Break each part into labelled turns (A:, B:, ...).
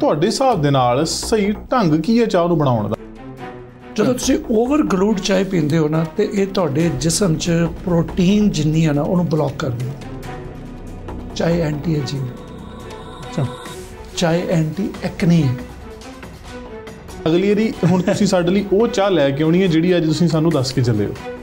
A: ਤੁਹਾਡੇ ਹਿਸਾਬ ਦੇ ਨਾਲ ਸਹੀ ਢੰਗ ਕੀ ਹੈ ਚਾਹ ਨੂੰ ਬਣਾਉਣ ਦਾ ਜਦੋਂ ਤੁਸੀਂ ਓਵਰ ਗਲੂਡ ਚਾਹ ਪੀਂਦੇ ਹੋ ਨਾ ਤੇ ਇਹ ਤੁਹਾਡੇ ਜਿਸਮ 'ਚ ਪ੍ਰੋਟੀਨ ਜਿੰਨੀ ਹੈ ਨਾ ਉਹਨੂੰ ਬਲੌਕ ਕਰਦੀ ਹੈ ਚਾਹ ਐਂਟੀ ਐਜੀ ਚਾਹ ਐਂਟੀ
B: ਐਕਨੀ ਅਗਲੀ ਵਾਰੀ ਹੁਣ ਤੁਸੀਂ ਸਾਡੇ ਲਈ ਉਹ ਚਾਹ ਲੈ ਕੇ ਆਉਣੀ ਹੈ ਜਿਹੜੀ ਅੱਜ ਤੁਸੀਂ ਸਾਨੂੰ ਦੱਸ ਕੇ ਚੱਲੇ ਹੋ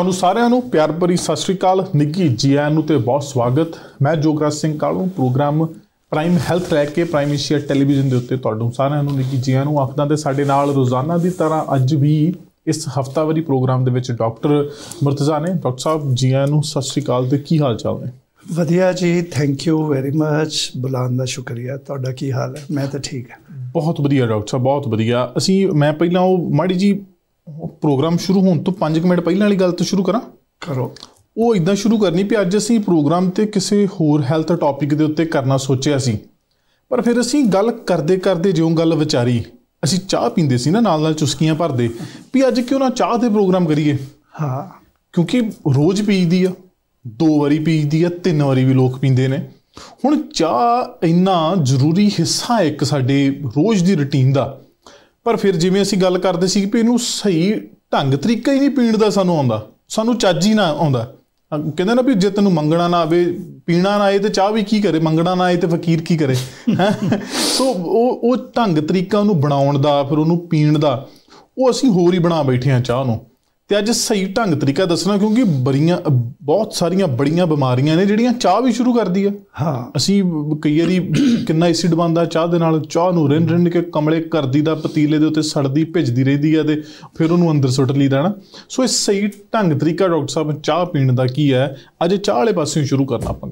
B: ਤੁਹਾਨੂੰ ਸਾਰਿਆਂ ਨੂੰ ਪਿਆਰ ਭਰੀ ਸਤਿ ਸ਼੍ਰੀ ਅਕਾਲ ਨਿੱਗੀ ਜੀ ਆਇਆਂ ਨੂੰ ਤੇ ਬਹੁਤ ਸਵਾਗਤ ਮੈਂ Jograj Singh Kalu program prime health ਲੈ ਕੇ ਪ੍ਰਾਈਮ ਏਸ਼ੀਆ ਟੈਲੀਵਿਜ਼ਨ ਦੇ ਉੱਤੇ ਤੁਹਾਨੂੰ ਸਾਰਿਆਂ ਨੂੰ ਨਿੱਗੀ ਜੀ ਆਇਆਂ ਨੂੰ ਆਖਦਾ ਤੇ ਸਾਡੇ ਨਾਲ ਰੋਜ਼ਾਨਾ ਦੀ ਤਰ੍ਹਾਂ ਅੱਜ ਵੀ ਇਸ ਹਫਤਾਵਾਰੀ ਪ੍ਰੋਗਰਾਮ ਦੇ ਵਿੱਚ ਡਾਕਟਰ ਮਰਤਜ਼ਾ ਨੇ ਡਾਕਟਰ ਸਾਹਿਬ ਜੀ ਆਇਆਂ ਨੂੰ ਸਤਿ ਸ਼੍ਰੀ ਅਕਾਲ ਤੇ ਕੀ ਹਾਲ ਚਾਲ ਨੇ
A: ਵਧੀਆ ਜੀ ਥੈਂਕ ਯੂ ਵੈਰੀ ਮੱਚ ਬੁਲਾਨ ਦਾ ਸ਼ੁਕਰੀਆ ਤੁਹਾਡਾ ਕੀ ਹਾਲ ਹੈ ਮੈਂ ਤਾਂ ਠੀਕ ਹਾਂ
B: ਬਹੁਤ ਵਧੀਆ ਡਾਕਟਰ ਸਾਹਿਬ ਬਹੁਤ ਵਧੀਆ ਅਸੀਂ ਮੈਂ ਪਹਿਲਾਂ ਉਹ ਮਾੜੀ ਜੀ ਪ੍ਰੋਗਰਾਮ ਸ਼ੁਰੂ ਹੋਣ ਤੋਂ 5 ਮਿੰਟ ਪਹਿਲਾਂ ਵਾਲੀ ਗੱਲ ਤੋਂ ਸ਼ੁਰੂ ਕਰਾਂ ਕਰੋ ਉਹ ਇਦਾਂ ਸ਼ੁਰੂ ਕਰਨੀ ਵੀ ਅੱਜ ਅਸੀਂ ਪ੍ਰੋਗਰਾਮ ਤੇ ਕਿਸੇ ਹੋਰ ਹੈਲਥ ਟੌਪਿਕ ਦੇ ਉੱਤੇ ਕਰਨਾ ਸੋਚਿਆ ਸੀ ਪਰ ਫਿਰ ਅਸੀਂ ਗੱਲ ਕਰਦੇ ਕਰਦੇ ਜਿਉਂ ਗੱਲ ਵਿਚਾਰੀ ਅਸੀਂ ਚਾਹ ਪੀਂਦੇ ਸੀ ਨਾ ਨਾਲ ਨਾਲ ਚੁਸਕੀਆਂ ਭਰਦੇ ਵੀ ਅੱਜ ਕਿਉਂ ਨਾ ਚਾਹ ਦੇ ਪ੍ਰੋਗਰਾਮ ਕਰੀਏ ਹਾਂ ਕਿਉਂਕਿ ਰੋਜ਼ ਪੀਂਦੀ ਆ ਦੋ ਵਾਰੀ ਪੀਂਦੀ ਆ ਤਿੰਨ ਵਾਰੀ ਵੀ ਲੋਕ ਪੀਂਦੇ ਨੇ ਹੁਣ ਚਾਹ ਇੰਨਾ ਜ਼ਰੂਰੀ ਹਿੱਸਾ ਹੈ ਇੱਕ ਸਾਡੇ ਰੋਜ਼ ਦੀ ਰੁਟੀਨ ਦਾ ਪਰ ਫਿਰ ਜਿਵੇਂ ਅਸੀਂ ਗੱਲ ਕਰਦੇ ਸੀ ਕਿ ਇਹਨੂੰ ਸਹੀ ਢੰਗ ਤਰੀਕਾ ਹੀ ਨਹੀਂ ਪੀਣ ਦਾ ਸਾਨੂੰ ਆਉਂਦਾ ਸਾਨੂੰ ਚੱਜ ਹੀ ਨਾ ਆਉਂਦਾ ਕਹਿੰਦੇ ਨਾ ਵੀ ਜੇ ਤੈਨੂੰ ਮੰਗਣਾ ਨਾ ਆਵੇ ਪੀਣਾ ਨਾ ਆਏ ਤੇ ਚਾਹ ਵੀ ਕੀ ਕਰੇ ਮੰਗਣਾ ਨਾ ਆਏ ਤੇ ਫਕੀਰ ਕੀ ਕਰੇ ਸੋ ਉਹ ਉਹ ਢੰਗ ਤਰੀਕਾ ਉਹਨੂੰ ਬਣਾਉਣ ਦਾ ਫਿਰ ਉਹਨੂੰ ਪੀਣ ਦਾ ਉਹ ਅਸੀਂ ਹੋਰ ਹੀ ਬਣਾ ਬੈਠੇ ਆ ਚਾਹ ਨੂੰ ਤੇ ਅੱਜ ਸਹੀ ਢੰਗ ਤਰੀਕਾ ਦੱਸਣਾ ਕਿਉਂਕਿ ਬੜੀਆਂ ਬਹੁਤ ਸਾਰੀਆਂ ਬੜੀਆਂ ਬਿਮਾਰੀਆਂ ਨੇ ਜਿਹੜੀਆਂ ਚਾਹ ਵੀ ਸ਼ੁਰੂ ਕਰਦੀ ਆ ਹਾਂ ਅਸੀਂ ਕਈ ਵਾਰੀ ਕਿੰਨਾ ਐਸਿਡ ਬੰਦਾ ਚਾਹ ਦੇ ਨਾਲ ਚਾਹ ਨੂੰ ਰਿੰਨ ਰਿੰਨ ਕੇ ਕਮਲੇ ਕਰਦੀ ਦਾ ਪਤੀਲੇ ਦੇ ਉੱਤੇ ਸੜਦੀ ਭਿੱਜਦੀ ਰਹਿੰਦੀ ਆ ਤੇ ਫਿਰ ਉਹਨੂੰ ਅੰਦਰ ਸੁੱਟ ਲਈਦਾ ਨਾ ਸੋ ਇਹ ਸਹੀ ਢੰਗ ਤਰੀਕਾ ਡਾਕਟਰ ਸਾਹਿਬ ਚਾਹ ਪੀਣ ਦਾ ਕੀ ਹੈ ਅੱਜ ਚਾਹ ਵਾਲੇ ਪਾਸਿਓਂ ਸ਼ੁਰੂ ਕਰਨਾ ਆਪਾਂ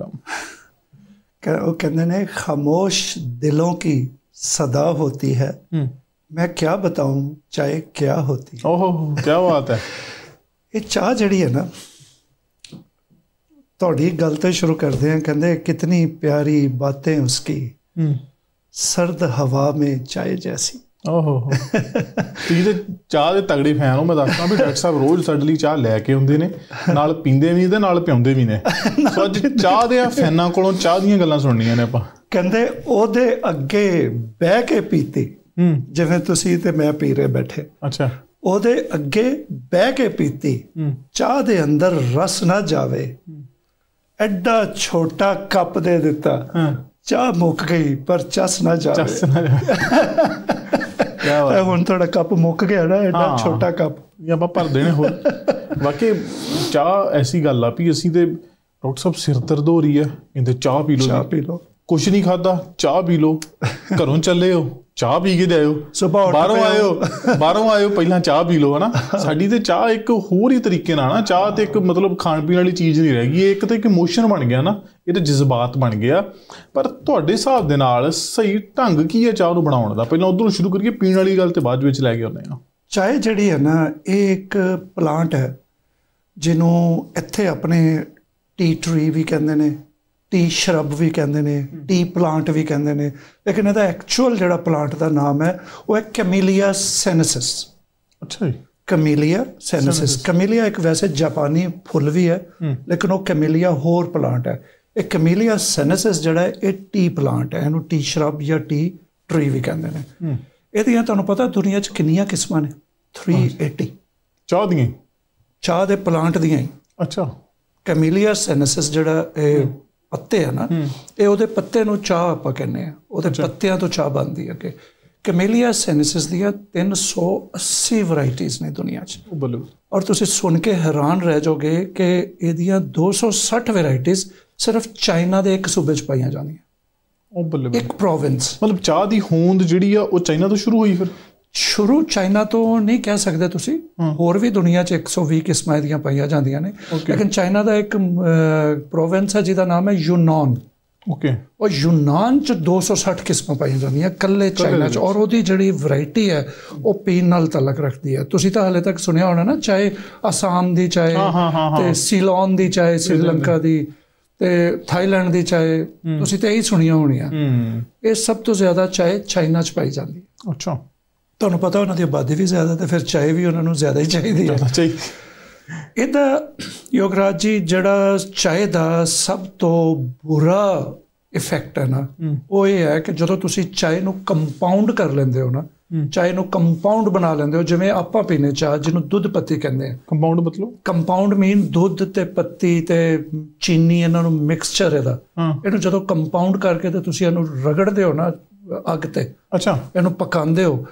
A: ਉਹ ਕਹਿੰਦੇ ਨੇ ਖਾਮੋਸ਼ ਦਿਲੋਂ ਕੀ ਸਦਾ ਹੁੰਦੀ ਹੈ ਮੈਂ ਕੀ ਬਤਾਉਂ ਚਾਹੇ ਕੀ
B: ਹੋਤੀ ਓਹੋ ਕੀ ਬਾਤ ਹੈ
A: ਇਹ ਚਾਹ ਜਿਹੜੀ ਹੈ ਨਾ ਤੁਹਾਡੀ ਗੱਲ ਤੋਂ ਸ਼ੁਰੂ ਕਰਦੇ ਆ ਕਹਿੰਦੇ ਕਿਤਨੀ ਪਿਆਰੀ ਬਾतें ਉਸਕੀ ਸਰਦ ਹਵਾ ਮੇ
B: ਚਾਹ ਜੈਸੀ ਓਹੋ ਤੁਸੀਂ ਤੇ ਚਾਹ ਦੇ ਤਗੜੇ ਫੈਨ ਹੋ ਮੈਂ ਦੱਸਦਾ ਵੀ ਡਾਕਟਰ ਸਾਹਿਬ ਰੋਜ਼ ਸਾਡੇ ਲਈ ਚਾਹ ਲੈ ਕੇ ਆਉਂਦੇ ਨੇ ਨਾਲ ਪੀਂਦੇ ਵੀ ਤੇ ਨਾਲ ਪਿਉਂਦੇ ਵੀ ਨੇ ਸੋ ਅੱਜ ਚਾਹ ਦੇ ਆ ਫੈਨਾਂ ਕੋਲੋਂ ਚਾਹ ਦੀਆਂ ਗੱਲਾਂ ਸੁਣਨੀਆਂ ਨੇ ਆਪਾਂ ਕਹਿੰਦੇ ਉਹਦੇ ਅੱਗੇ ਬਹਿ ਕੇ ਪੀਤੇ ਹੂੰ ਜਿਵੇਂ ਤੁਸੀਂ ਤੇ ਮੈਂ ਪੀ ਰਹੇ ਬੈਠੇ ਅੱਛਾ ਉਹਦੇ ਅੱਗੇ ਬਹਿ ਕੇ
A: ਪੀਤੀ ਚਾਹ ਦੇ ਅੰਦਰ ਰਸ ਨਾ ਜਾਵੇ ਐਡਾ ਛੋਟਾ ਕੱਪ ਦੇ ਦਿੱਤਾ ਚਾਹ ਮੁੱਕ ਗਈ ਪਰ ਚਸ ਨਾ ਜਾਵੇ ਚਸ ਨਾ ਜਾਵੇ ਹੁਣ ਥੋੜਾ ਕੱਪ ਮੁੱਕ ਗਿਆ ਨਾ ਐਡਾ ਛੋਟਾ
B: ਕੱਪ ਇਹ ਆਪਾਂ ਭਰ ਦੇਣੇ ਹੋਰ ਵਾਕਈ ਚਾਹ ਐਸੀ ਗੱਲ ਆ ਵੀ ਅਸੀਂ ਤੇ ਡਾਕਟਰ ਸਾਹਿਬ ਸਿਰ ਦਰਦ ਹੋ ਰਹੀ ਹੈ ਇਹਦੇ ਚਾਹ ਪੀ ਲਓ ਚਾਹ ਪੀ ਲਓ ਕੁਝ ਨਹੀਂ ਖਾਦਾ ਚਾਹ ਪੀ ਲਓ ਘਰੋਂ ਚੱਲੇ ਹੋ ਚਾਹ ਪੀ ਕੇ ਤੇ ਆਇਓ ਬਾਹਰੋਂ ਆਇਓ ਬਾਹਰੋਂ ਆਇਓ ਪਹਿਲਾਂ ਚਾਹ ਪੀ ਲਓ ਹਨਾ ਸਾਡੀ ਤੇ ਚਾਹ ਇੱਕ ਹੋਰ ਹੀ ਤਰੀਕੇ ਨਾਲ ਨਾ ਚਾਹ ਤੇ ਇੱਕ ਮਤਲਬ ਖਾਣ ਪੀਣ ਵਾਲੀ ਚੀਜ਼ ਨਹੀਂ ਰਹਿ ਗਈ ਇਹ ਇੱਕ ਤੇ ਇੱਕ ਇਮੋਸ਼ਨ ਬਣ ਗਿਆ ਨਾ ਇਹ ਤੇ ਜਜ਼ਬਾਤ ਬਣ ਗਿਆ ਪਰ ਤੁਹਾਡੇ ਹਿਸਾਬ ਦੇ ਨਾਲ ਸਹੀ ਢੰਗ ਕੀ ਹੈ ਚਾਹ ਨੂੰ ਬਣਾਉਣ ਦਾ ਪਹਿਲਾਂ ਉਧਰੋਂ ਸ਼ੁਰੂ ਕਰੀਏ ਪੀਣ ਵਾਲੀ ਗੱਲ ਤੇ ਬਾਅਦ ਵਿੱਚ ਲੈ ਕੇ ਆਉਂਦੇ ਹਾਂ ਚਾਹ ਜਿਹੜੀ ਹੈ ਨਾ ਇਹ ਇੱਕ
A: ਪਲਾਂਟ ਹੈ ਜਿਹਨੂੰ ਇੱਥੇ ਆਪਣੇ ਟੀ ਟਰੀ ਵੀ ਕਹਿੰਦੇ ਨੇ ਟੀ ਸ਼ਰਬ ਵੀ ਕਹਿੰਦੇ ਨੇ ਟੀ ਪਲਾਂਟ ਵੀ ਕਹਿੰਦੇ ਨੇ ਲੇਕਿਨ ਇਹਦਾ ਐਕਚੁਅਲ ਜਿਹੜਾ ਪਲਾਂਟ ਦਾ ਨਾਮ ਹੈ ਉਹ ਹੈ ਕੈਮੀਲੀਆ ਸੈਨਸਿਸ ਅੱਛਾ ਜੀ ਕੈਮੀਲੀਆ ਸੈਨਸਿਸ ਕੈਮੀਲੀਆ ਇੱਕ ਵੈਸੇ ਜਾਪਾਨੀ ਫੁੱਲ ਵੀ ਹੈ ਲੇਕਿਨ ਉਹ ਕੈਮੀਲੀਆ ਹੋਰ ਪਲਾਂਟ ਹੈ ਇਹ ਕੈਮੀਲੀਆ ਸੈਨਸਿਸ ਜਿਹੜਾ ਹੈ ਇਹ ਟੀ ਪਲਾਂਟ ਹੈ ਇਹਨੂੰ ਟੀ ਸ਼ਰਬ ਜਾਂ ਟੀ ਟ੍ਰੀ ਵੀ ਕਹਿੰਦੇ ਨੇ ਇਹਦੀਆਂ ਤੁਹਾਨੂੰ ਪਤਾ ਦੁਨੀਆ 'ਚ ਕਿੰਨੀਆਂ ਕਿਸਮਾਂ ਨੇ 380 ਚਾਹ ਦੀਆਂ ਚਾਹ ਦੇ ਪਲਾਂਟ ਦੀਆਂ ਅੱਛਾ ਕੈਮੀਲੀਆ ਸੈਨਸਿਸ ਜਿਹੜਾ ਇਹ ਪੱਤੇ ਆ ਨਾ ਇਹ ਉਹਦੇ ਪੱਤੇ ਨੂੰ ਚਾਹ ਆਪਾਂ ਕਹਿੰਦੇ ਆ ਉਹਦੇ ਪੱਤਿਆਂ ਤੋਂ ਚਾਹ ਬਣਦੀ ਹੈ ਕਿ ਕੈਮੇਲੀਆ ਸੈਨਿਸਿਸ ਦੀਆਂ 380 ਵੈਰਾਈਟੀਆਂ ਨੇ ਦੁਨੀਆ 'ਚ ਬਲੂ ਔਰ ਤੁਸੀਂ ਸੁਣ ਕੇ ਹੈਰਾਨ ਰਹਿ ਜਾਓਗੇ ਕਿ ਇਹਦੀਆਂ 260 ਵੈਰਾਈਟੀਆਂ ਸਿਰਫ ਚਾਈਨਾ ਦੇ ਇੱਕ ਸੂਬੇ 'ਚ ਪਾਈਆਂ ਜਾਂਦੀਆਂ ਉਹ ਬਲੂ ਇੱਕ ਪ੍ਰੋਵਿੰਸ ਮਤਲਬ ਚਾਹ ਦੀ ਹੋਂਦ ਜਿਹੜੀ ਆ ਉਹ ਚਾਈਨਾ ਤੋਂ ਸ਼ੁਰੂ ਹੋਈ ਫਿਰ ਸ਼ੁਰੂ ਚਾਈਨਾ ਤੋਂ ਨਹੀਂ ਕਹਿ ਸਕਦੇ ਤੁਸੀਂ ਹੋਰ ਵੀ ਦੁਨੀਆ 'ਚ 120 ਕਿਸਮਾਂ ਦੀਆਂ ਪਾਈਆਂ ਜਾਂਦੀਆਂ ਨੇ ਲੇਕਿਨ ਚਾਈਨਾ ਦਾ ਇੱਕ ਪ੍ਰੋਵਿੰਸ ਹੈ ਜਿਹਦਾ ਨਾਮ ਹੈ ਯੂਨਾਨ ਓਕੇ ਉਹ ਯੂਨਾਨ ਚ 260 ਕਿਸਮਾਂ ਪਾਈਆਂ ਜਾਂਦੀਆਂ ਕੱਲੇ ਚਾਈਨਾ ਚ ਔਰ ਉਹਦੀ ਜਿਹੜੀ ਵੈਰਾਈਟੀ ਹੈ ਉਹ ਪੀਣ ਨਾਲ ਤਲਕ ਰੱਖਦੀ ਹੈ ਤੁਸੀਂ ਤਾਂ ਹਲੇ ਤੱਕ ਸੁਣਿਆ ਹੋਣਾ ਨਾ ਚਾਹੇ ਅਸਾਮ ਦੀ ਚਾਹੇ ਤੇ ਸਿਲੋਨ ਦੀ ਚਾਹੇ ਸ਼੍ਰੀਲੰਕਾ ਦੀ ਤੇ ਥਾਈਲੈਂਡ ਦੀ ਚਾਹੇ ਤੁਸੀਂ ਤਾਂ ਇਹੀ ਸੁਣੀਆਂ ਹੋਣੀਆਂ ਇਹ ਸਭ ਤੋਂ ਜ਼ਿਆਦਾ ਚਾਹੇ ਚਾਈਨਾ ਚ ਪਾਈ ਜਾਂਦੀ ਹੈ ਅੱਛਾ ਤੁਹਾਨੂੰ ਪਤਾ ਉਹਨਾਂ ਦੀ ਆਬਾਦੀ ਵੀ ਜ਼ਿਆਦਾ ਤੇ ਫਿਰ ਚਾਹੇ ਵੀ ਉਹਨਾਂ ਨੂੰ ਜ਼ਿਆਦਾ ਹੀ ਚਾਹੀਦੀ ਹੈ ਇਹਦਾ ਯੋਗਰਾਜ ਜੀ ਜਿਹੜਾ ਚਾਹੇ ਦਾ ਸਭ ਤੋਂ ਬੁਰਾ ਇਫੈਕਟ ਹੈ ਨਾ ਉਹ ਇਹ ਹੈ ਕਿ ਜਦੋਂ ਤੁਸੀਂ ਚਾਹੇ ਨੂੰ ਕੰਪਾਉਂਡ ਕਰ ਲੈਂਦੇ ਹੋ ਨਾ ਚਾਹੇ ਨੂੰ ਕੰਪਾਉਂਡ ਬਣਾ ਲੈਂਦੇ ਹੋ ਜਿਵੇਂ ਆਪਾਂ ਪੀਨੇ ਚਾਹ ਜਿਹਨੂੰ ਦੁੱਧ ਪੱਤੀ ਕਹਿੰਦੇ ਆ ਕੰਪਾਉਂਡ ਮਤਲਬ ਕੰਪਾਉਂਡ ਮੀਨ ਦੁੱਧ ਤੇ ਪੱਤੀ ਤੇ ਚੀਨੀ ਇਹਨਾਂ ਨੂੰ ਮਿਕਸਚਰ ਇਹਦਾ ਇਹਨੂੰ ਜਦੋਂ ਕੰਪਾਉਂਡ ਕਰਕੇ ਤੇ ਤੁਸੀਂ ਇਹਨੂੰ ਰਗੜਦੇ ਹੋ ਨਾ ਅੱਗ ਤੇ ਅੱਛਾ ਇਹਨੂੰ ਪਕਾਉਂਦੇ ਹੋ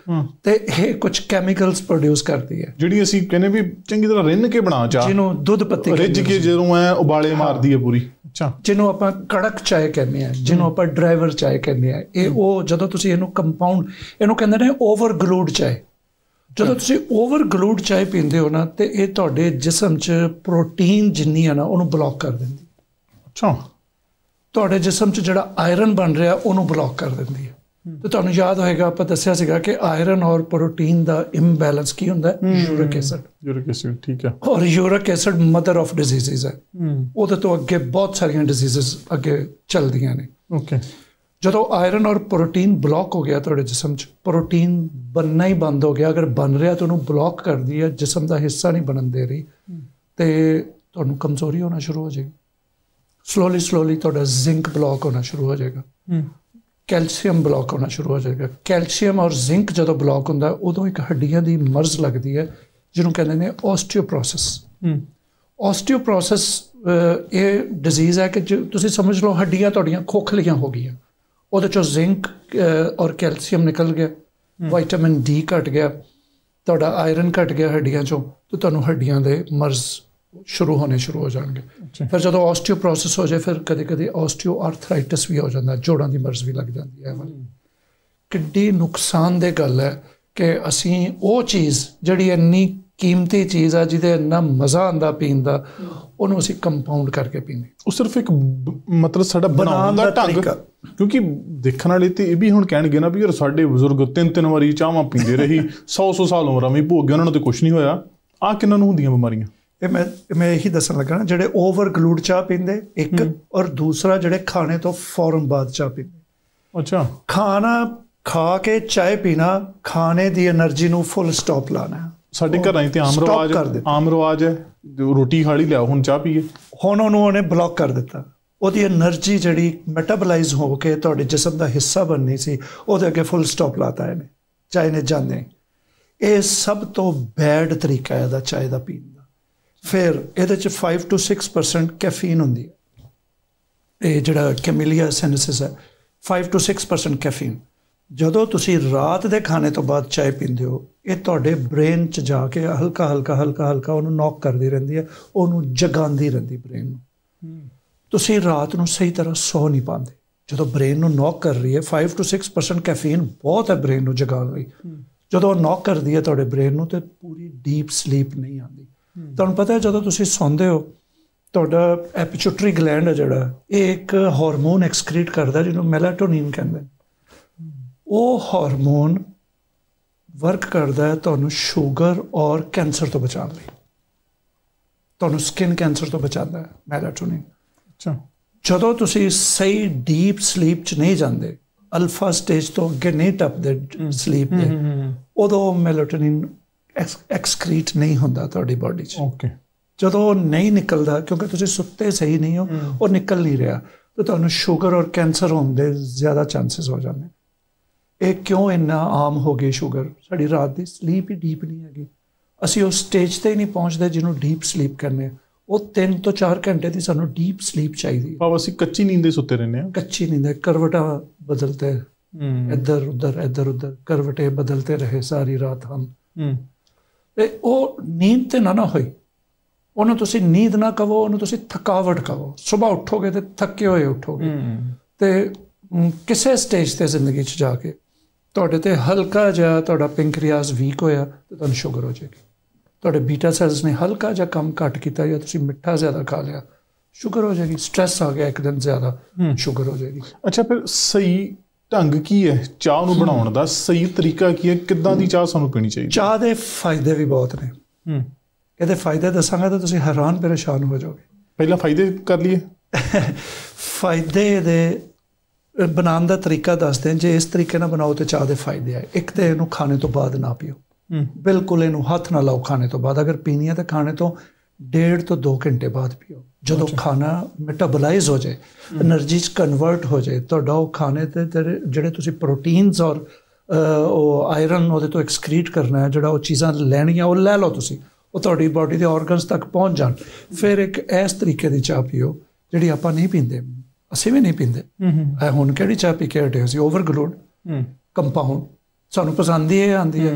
A: ਤੇ ਇਹ ਕੁਝ ਕੈਮੀਕਲਸ ਪ੍ਰੋਡਿਊਸ ਕਰਦੀ ਹੈ ਜਿਹੜੀ ਅਸੀਂ ਕਹਿੰਦੇ ਵੀ
B: ਚੰਗੀ ਤਰ੍ਹਾਂ ਰਿੰਨ ਕੇ ਬਣਾ ਚਾ ਜਿਹਨੂੰ ਦੁੱਧ ਪੱਤੀ ਰਿੱਜ ਕੇ ਜਦੋਂ ਐ ਉਬਾਲੇ ਮਾਰਦੀ ਹੈ ਪੂਰੀ
A: ਅੱਛਾ ਜਿਹਨੂੰ ਆਪਾਂ ਕੜਕ ਚਾਹ ਕਹਿੰਦੇ ਆ ਜਿਹਨੂੰ ਆਪਾਂ ਡਰਾਈਵਰ ਚਾਹ ਕਹਿੰਦੇ ਆ ਇਹ ਉਹ ਜਦੋਂ ਤੁਸੀਂ ਇਹਨੂੰ ਕੰਪਾਊਂਡ ਇਹਨੂੰ ਕਹਿੰਦੇ ਨੇ ਓਵਰ ਗਲੂਡ ਚਾਹ ਜਦੋਂ ਤੁਸੀਂ ਓਵਰ ਗਲੂਡ ਚਾਹ ਪੀਂਦੇ ਹੋ ਨਾ ਤੇ ਇਹ ਤੁਹਾਡੇ ਜਿਸਮ 'ਚ ਪ੍ਰੋਟੀਨ ਜਿੰਨੀ ਆ ਨਾ ਉਹਨੂੰ ਬਲੌਕ ਕਰ ਦਿੰਦੀ ਅੱਛਾ ਤੁਹਾਡੇ ਜਿਸਮ 'ਚ ਜਿਹੜਾ ਆਇਰਨ ਬਣ ਰਿਹਾ ਉਹਨੂੰ ਬਲੌਕ ਕਰ ਦਿੰਦੀ ਹੈ ਤੇ ਤੁਹਾਨੂੰ ਯਾਦ ਹੋਏਗਾ ਆਪਾਂ ਦੱਸਿਆ ਸੀਗਾ ਕਿ ਆਇਰਨ ਔਰ ਪ੍ਰੋਟੀਨ ਦਾ ਇੰਬੈਲੈਂਸ ਕੀ ਹੁੰਦਾ ਹੈ ਯੂਰਿਕ ਐਸਿਡ ਯੂਰਿਕ ਐਸਿਡ ਠੀਕ ਹੈ ਔਰ uric acid mother of diseases ਹੈ ਉਹਦੇ ਤੋਂ ਅੱਗੇ ਬਹੁਤ ਸਾਰੀਆਂ ਡਿਜ਼ੀਜ਼ਸ ਅੱਗੇ ਚੱਲਦੀਆਂ ਨੇ ਓਕੇ ਜਦੋਂ ਆਇਰਨ ਔਰ ਪ੍ਰੋਟੀਨ ਬਲੌਕ ਹੋ ਗਿਆ ਤੁਹਾਡੇ ਜਿਸਮ 'ਚ ਪ੍ਰੋਟੀਨ ਬੰਨਣਾ ਹੀ ਬੰਦ ਹੋ ਗਿਆ ਅਗਰ ਬਨ ਰਿਹਾ ਤਾਂ ਉਹਨੂੰ ਬਲੌਕ ਕਰਦੀ ਹੈ ਜਿਸਮ ਦਾ ਹਿੱਸਾ ਨਹੀਂ ਬਣਨ ਦੇ ਰਹੀ ਤੇ ਤੁਹਾਨੂੰ ਕਮਜ਼ੋਰੀ ਹੋਣਾ ਸ਼ੁਰੂ ਹੋ ਜਾਏਗੀ ਸਲੋਲੀ ਸਲੋਲੀ ਤੁਹਾਡਾ ਜ਼ਿੰਕ ਬਲੌਕ ਹੋਣਾ ਸ਼ੁਰੂ ਹੋ ਜਾਏਗਾ ਕੈਲਸ਼ੀਅਮ ਬਲੌਕ ਹੋਣਾ ਸ਼ੁਰੂ ਹੋ ਜਾਏਗਾ ਕੈਲਸ਼ੀਅਮ ਔਰ ਜ਼ਿੰਕ ਜਦੋਂ ਬਲੌਕ ਹੁੰਦਾ ਉਦੋਂ ਇੱਕ ਹੱਡੀਆਂ ਦੀ ਮਰਜ਼ ਲੱਗਦੀ ਹੈ ਜਿਹਨੂੰ ਕਹਿੰਦੇ ਨੇ ਆਸਟੀਓਪਰੋਸੈਸ ਆਸਟੀਓਪਰੋਸਿਸ ਇਹ ਡਿਜ਼ੀਜ਼ ਹੈ ਕਿ ਤੁਸੀਂ ਸਮਝ ਲਓ ਹੱਡੀਆਂ ਤੁਹਾਡੀਆਂ ਖੋਖਲੀਆਂ ਹੋ ਗਈਆਂ ਉਹਦੇ ਚੋਂ ਜ਼ਿੰਕ ਔਰ ਕੈਲਸ਼ੀਅਮ ਨਿਕਲ ਗਿਆ ਵਿਟਾਮਿਨ ਡੀ ਘਟ ਗਿਆ ਤੁਹਾਡਾ ਆਇਰਨ ਘਟ ਗਿਆ ਹੱਡੀਆਂ ਚੋਂ ਤੇ ਤੁਹਾਨੂੰ ਹੱਡੀਆਂ ਦੇ ਮਰਜ਼ ਸ਼ੁਰੂ ਹੋਣੇ ਸ਼ੁਰੂ ਹੋ ਜਾਣਗੇ ਫਿਰ ਜਦੋਂ ਆਸਟੀਓਪਰੋਸਿਸ ਹੋ ਜਾਏ ਫਿਰ ਕਦੇ-ਕਦੇ ਆਸਟੀਓਆਰਥਰਾਈਟਿਸ ਵੀ ਹੋ ਜਾਂਦਾ ਜੋੜਾਂ ਦੀ ਮਰਜ਼ ਵੀ ਲੱਗ ਜਾਂਦੀ ਹੈ ਮਨ ਕਿੱਡੀ ਦੇ ਗੱਲ ਹੈ ਕਿ ਅਸੀਂ ਉਹ ਚੀਜ਼ ਜਿਹੜੀ ਇੰਨੀ ਕੀਮਤੀ ਚੀਜ਼ ਆ ਜਿਹਦੇ ਇੰਨਾ ਮਜ਼ਾ ਆਂਦਾ ਪੀਣ ਦਾ ਉਹਨੂੰ ਅਸੀਂ ਕੰਪਾਊਂਡ ਕਰਕੇ ਪੀਂਦੇ ਉਹ ਸਿਰਫ ਇੱਕ ਮਤਲਬ
B: ਸਾਡਾ ਬਣਾਉਣ ਦਾ ਢੰਗ ਕਿਉਂਕਿ ਦੇਖਣ ਵਾਲੇ ਤੇ ਇਹ ਵੀ ਹੁਣ ਕਹਿਣਗੇ ਨਾ ਵੀ ਯਾਰ ਸਾਡੇ ਬਜ਼ੁਰਗ ਤਿੰਨ ਤਿੰਨ ਵਾਰੀ ਚਾਹਾਂ ਪੀਂਦੇ ਰਹੀ 100 100 ਸਾਲ ਉਮਰਾਂ ਵੀ ਭੋਗ ਉਹਨਾਂ ਨੂੰ ਤੇ ਕੁਝ ਨਹੀਂ ਹੋਇਆ ਆ ਕਿੰਨਾਂ ਨੂੰ ਹੁੰਦੀਆਂ ਬਿਮਾਰੀਆਂ
A: ਇਹ ਮੈਂ ਮੈਂ ਇਹੀ ਦੱਸਣ ਲੱਗਾ ਨਾ ਜਿਹੜੇ ਓਵਰ ਗਲੂਡ ਚਾਹ ਪੀਂਦੇ ਇੱਕ ਔਰ ਦੂਸਰਾ ਜਿਹੜੇ ਖਾਣੇ ਤੋਂ ਫੌਰਨ ਬਾਅਦ ਚਾਹ ਪੀਂਦੇ ਅੱਛਾ ਖਾਣਾ ਖਾ ਕੇ ਚਾਹ ਪੀਣਾ ਖਾਣੇ ਦੀ એનર્ਜੀ ਨੂੰ ਫੁੱਲ ਸਟਾਪ ਲਾਣਾ
B: ਸਾਡੇ ਘਰਾਂ 'ਚ ਤੇ ਆਮ ਰਵਾਜ ਆਮ ਰਵਾਜ ਹੈ ਰੋਟੀ ਖਾ ਲਈ ਲਿਆ ਹੁਣ ਚਾਹ ਪੀਏ ਹੁਣ ਉਹਨੂੰ ਉਹਨੇ ਬਲੌਕ ਕਰ ਦਿੱਤਾ ਉਹਦੀ એનર્ਜੀ
A: ਜਿਹੜੀ ਮੈਟਾਬੋਲਾਈਜ਼ ਹੋ ਕੇ ਤੁਹਾਡੇ ਜਿਸਮ ਦਾ ਹਿੱਸਾ ਬਣਨੀ ਸੀ ਉਹਦੇ ਅੱਗੇ ਫੁੱਲ ਸਟਾਪ ਲਾਤਾ ਇਹਨੇ ਚਾਹ ਨੇ ਜਾਂਦੇ ਇਹ ਸਭ ਤੋਂ ਬੈਡ ਤਰੀਕਾ ਹੈ ਦਾ ਚਾਹ ਦਾ ਪੀਣ ਫਿਰ ਇਹਦੇ ਚ 5 ਤੋਂ 6% ਕੈਫੀਨ ਹੁੰਦੀ ਹੈ ਇਹ ਜਿਹੜਾ ਕੈਮੀਲੀਆ ਸੈਨਸਿਸ ਹੈ 5 ਤੋਂ 6% ਕੈਫੀਨ ਜਦੋਂ ਤੁਸੀਂ ਰਾਤ ਦੇ ਖਾਣੇ ਤੋਂ ਬਾਅਦ ਚਾਹ ਪੀਂਦੇ ਹੋ ਇਹ ਤੁਹਾਡੇ ਬ੍ਰੇਨ 'ਚ ਜਾ ਕੇ ਹਲਕਾ ਹਲਕਾ ਹਲਕਾ ਹਲਕਾ ਉਹਨੂੰ ਨੌਕ ਕਰਦੀ ਰਹਿੰਦੀ ਹੈ ਉਹਨੂੰ ਜਗਾਉਂਦੀ ਰਹਿੰਦੀ ਬ੍ਰੇਨ ਨੂੰ ਤੁਸੀਂ ਰਾਤ ਨੂੰ ਸਹੀ ਤਰ੍ਹਾਂ ਸੌ ਨਹੀਂ ਪਾਉਂਦੇ ਜਦੋਂ ਬ੍ਰੇਨ ਨੂੰ ਨੌਕ ਕਰ ਰਹੀ ਹੈ 5 ਤੋਂ 6% ਕੈਫੀਨ ਬਹੁਤ ਹੈ ਬ੍ਰੇਨ ਨੂੰ ਜਗਾਉਣ ਲਈ ਜਦੋਂ ਨੌਕ ਕਰਦੀ ਹੈ ਤੁਹਾਡੇ ਬ੍ਰੇਨ ਨੂੰ ਤੇ ਪੂਰੀ ਡੀਪ ਸਲੀਪ ਨਹੀਂ ਆਉਂਦੀ ਤੁਹਾਨੂੰ ਪਤਾ ਹੈ ਜਦੋਂ ਤੁਸੀਂ ਸੌਂਦੇ ਹੋ ਤੁਹਾਡਾ ਐਪੀਚੂਟਰੀ ਗਲੈਂਡ ਹੈ ਜਿਹੜਾ ਇਹ ਇੱਕ ਹਾਰਮੋਨ ਐਕਸਕ੍ਰੀਟ ਕਰਦਾ ਜਿਹਨੂੰ ਮੈਲਾਟੋਨਿਨ ਕਹਿੰਦੇ ਉਹ ਹਾਰਮੋਨ ਵਰਕ ਕਰਦਾ ਹੈ ਤੁਹਾਨੂੰ ਸ਼ੂਗਰ ਔਰ ਕੈਂਸਰ ਤੋਂ ਬਚਾਉਣ ਲਈ ਤੁਹਾਨੂੰ ਸਕਿਨ ਕੈਂਸਰ ਤੋਂ ਬਚਾਉਂਦਾ ਹੈ ਮੈਲਾਟੋਨਿਨ ਅੱਛਾ ਜਦੋਂ ਤੁਸੀਂ ਸਹੀ ਡੀਪ ਸਲੀਪ 'ਚ ਨਹੀਂ ਜਾਂਦੇ ਅਲਫਾ ਸਟੇਜ ਤੋਂ ਅੱਗੇ ਨਹੀਂ ਟੱਪਦੇ ਸਲੀਪ ਦੇ ਉਦੋਂ ਮੈਲਾਟੋਨਿਨ ਐਕਸਕ੍ਰੀਟ ਨਹੀਂ ਹੁੰਦਾ ਤੁਹਾਡੀ ਬਾਡੀ 'ਚ ਓਕੇ ਜਦੋਂ ਨਹੀਂ ਨਿਕਲਦਾ ਕਿਉਂਕਿ ਤੁਸੀਂ ਸੁੱਤੇ ਸਹੀ ਨਹੀਂ ਹੋ ਉਹ ਨਿਕਲ ਨਹੀਂ ਰਿਹਾ ਤਾਂ ਤੁਹਾਨੂੰ ਸ਼ੂਗਰ ਔਰ ਕੈਂਸਰ ਹੋਣ ਦੇ ਜ਼ਿਆਦਾ ਚਾਂਸਸ ਹੋ ਜਾਂਦੇ ਇਹ ਕਿਉਂ ਇੰਨਾ ਆਮ ਹੋ ਗਿਆ ਸ਼ੂਗਰ ਸਾਡੀ ਰਾਤ ਦੀ ਸਲੀਪ ਹੀ ਡੀਪ ਨਹੀਂ ਹੈਗੀ ਅਸੀਂ ਉਸ ਸਟੇਜ ਤੇ ਹੀ ਨਹੀਂ ਪਹੁੰਚਦੇ ਜਿਹਨੂੰ ਡੀਪ ਸਲੀਪ ਕਹਿੰਦੇ ਉਹ 3 ਤੋਂ 4 ਘੰਟੇ ਦੀ ਸਾਨੂੰ ਡੀਪ ਸਲੀਪ ਚਾਹੀਦੀ ਹੈ ਭਾਵ ਅਸੀਂ ਕੱਚੀ ਨੀਂਦੇ
B: ਸੁੱਤੇ ਰਹਿੰਦੇ ਹਾਂ
A: ਕੱਚੀ ਨੀਂਦ ਹੈ ਕਰਵਟਾ ਬਦਲਤੇ ਇੱਧਰ ਉੱਧਰ ਇੱਧਰ ਉੱਧਰ ਕਰਵਟੇ ਬਦਲਤੇ ਰਹੇ ਸਾਰੀ ਰਾਤ ਹਮ
B: ਤੇ ਉਹ ਨੀਂਦ ਤੇ ਨਾ ਨਾ ਹੋਈ
A: ਉਹਨੂੰ ਤੁਸੀਂ ਨੀਂਦ ਨਾ ਕਹੋ ਉਹਨੂੰ ਤੁਸੀਂ ਥਕਾਵਟ ਕਹੋ ਸਵੇਰ ਉੱਠੋਗੇ ਤੇ ਥੱਕੇ ਹੋਏ ਉੱਠੋਗੇ ਤੇ ਕਿਸੇ ਸਟੇਜ ਤੇ ਜ਼ਿੰਦਗੀ 'ਚ ਜਾ ਕੇ ਤੁਹਾਡੇ ਤੇ ਹਲਕਾ ਜਿਹਾ ਤੁਹਾਡਾ ਪੈਂਕਰੀਆਸ ਵੀਕ ਹੋਇਆ ਤੇ ਤੁਹਾਨੂੰ ਸ਼ੂਗਰ ਹੋ ਜਾਏਗੀ ਤੁਹਾਡੇ ਬੀਟਾ ਸੈਲਸ ਨੇ ਹਲਕਾ ਜਿਹਾ ਕੰਮ ਘਟ ਕੀਤਾ ਜਾਂ ਤੁਸੀਂ ਮਿੱਠਾ ਜ਼ਿਆਦਾ ਖਾ ਲਿਆ ਸ਼ੂਗਰ ਹੋ ਜਾਏਗੀ ਸਟ्रेस ਆ ਗਿਆ ਇੱਕਦਮ ਜ਼ਿਆਦਾ
B: ਸ਼ੂਗਰ ਹੋ ਜਾਏਗੀ ਅੱਛਾ ਫਿਰ ਸਹੀ ਢੰਗ ਕੀ ਹੈ ਚਾਹ ਨੂੰ ਬਣਾਉਣ ਦਾ ਸਹੀ ਤਰੀਕਾ ਕੀ ਹੈ ਕਿੱਦਾਂ ਦੀ ਚਾਹ ਸਾਨੂੰ ਪੀਣੀ ਚਾਹੀਦੀ ਚਾਹ ਦੇ ਫਾਇਦੇ ਵੀ ਬਹੁਤ ਨੇ ਹੂੰ ਇਹਦੇ
A: ਫਾਇਦੇ ਦੱਸਾਂਗਾ ਤਾਂ ਤੁਸੀਂ ਹੈਰਾਨ ਪਰੇਸ਼ਾਨ ਹੋ ਜਾਓਗੇ ਪਹਿਲਾਂ ਫਾਇਦੇ ਕਰ ਲਈਏ ਫਾਇਦੇ ਦੇ ਬਣਾਉਣ ਦਾ ਤਰੀਕਾ ਦੱਸਦੇ ਜੇ ਇਸ ਤਰੀਕੇ ਨਾਲ ਬਣਾਓ ਤੇ ਚਾਹ ਦੇ ਫਾਇਦੇ ਆ ਇੱਕ ਤੇ ਇਹਨੂੰ ਖਾਣੇ ਤੋਂ ਬਾਅਦ ਨਾ ਪੀਓ ਬਿਲਕੁਲ ਇਹਨੂੰ ਹੱਥ ਨਾ ਲਾਓ ਖਾਣੇ ਤੋਂ ਬਾਅਦ ਅਗਰ ਪੀਣੀ ਹੈ ਤਾਂ ਖਾਣੇ ਤੋਂ 1.5 ਤੋਂ 2 ਘੰਟੇ ਬਾਅਦ ਪੀਓ ਜਦੋਂ ਖਾਣਾ ਮੈਟਾਬੋਲਾਈਜ਼ ਹੋ ਜਾਏ એનર્ਜੀ ਚ ਕਨਵਰਟ ਹੋ ਜਾਏ ਤੁਹਾਡਾ ਉਹ ਖਾਣੇ ਤੇ ਜਿਹੜੇ ਤੁਸੀਂ ਪ੍ਰੋਟੀਨਸ ਔਰ ਉਹ ਆਇਰਨ ਉਹਦੇ ਤੋਂ ਐਕਸਕ੍ਰੀਟ ਕਰਨਾ ਹੈ ਜਿਹੜਾ ਉਹ ਚੀਜ਼ਾਂ ਲੈਣੀਆਂ ਉਹ ਲੈ ਲਓ ਤੁਸੀਂ ਉਹ ਤੁਹਾਡੀ ਬਾਡੀ ਦੇ ਆਰਗਨਸ ਤੱਕ ਪਹੁੰਚ ਜਾਣ ਫਿਰ ਇੱਕ ਇਸ ਤਰੀਕੇ ਦੀ ਚਾਹ ਪੀਓ ਜਿਹੜੀ ਆਪਾਂ ਨਹੀਂ ਪੀਂਦੇ ਅਸੀਂ ਵੀ ਨਹੀਂ ਪੀਂਦੇ ਹਾਂ ਹੁਣ ਕਿਹੜੀ ਚਾਹ ਪੀ ਕੇ ਹਟੇ ਅਸੀਂ ਓਵਰ ਗਲੂਡ ਕੰਪਾਊਂਡ ਸਾਨੂੰ ਪਸੰਦ ਹੀ ਆਂਦੀ ਹੈ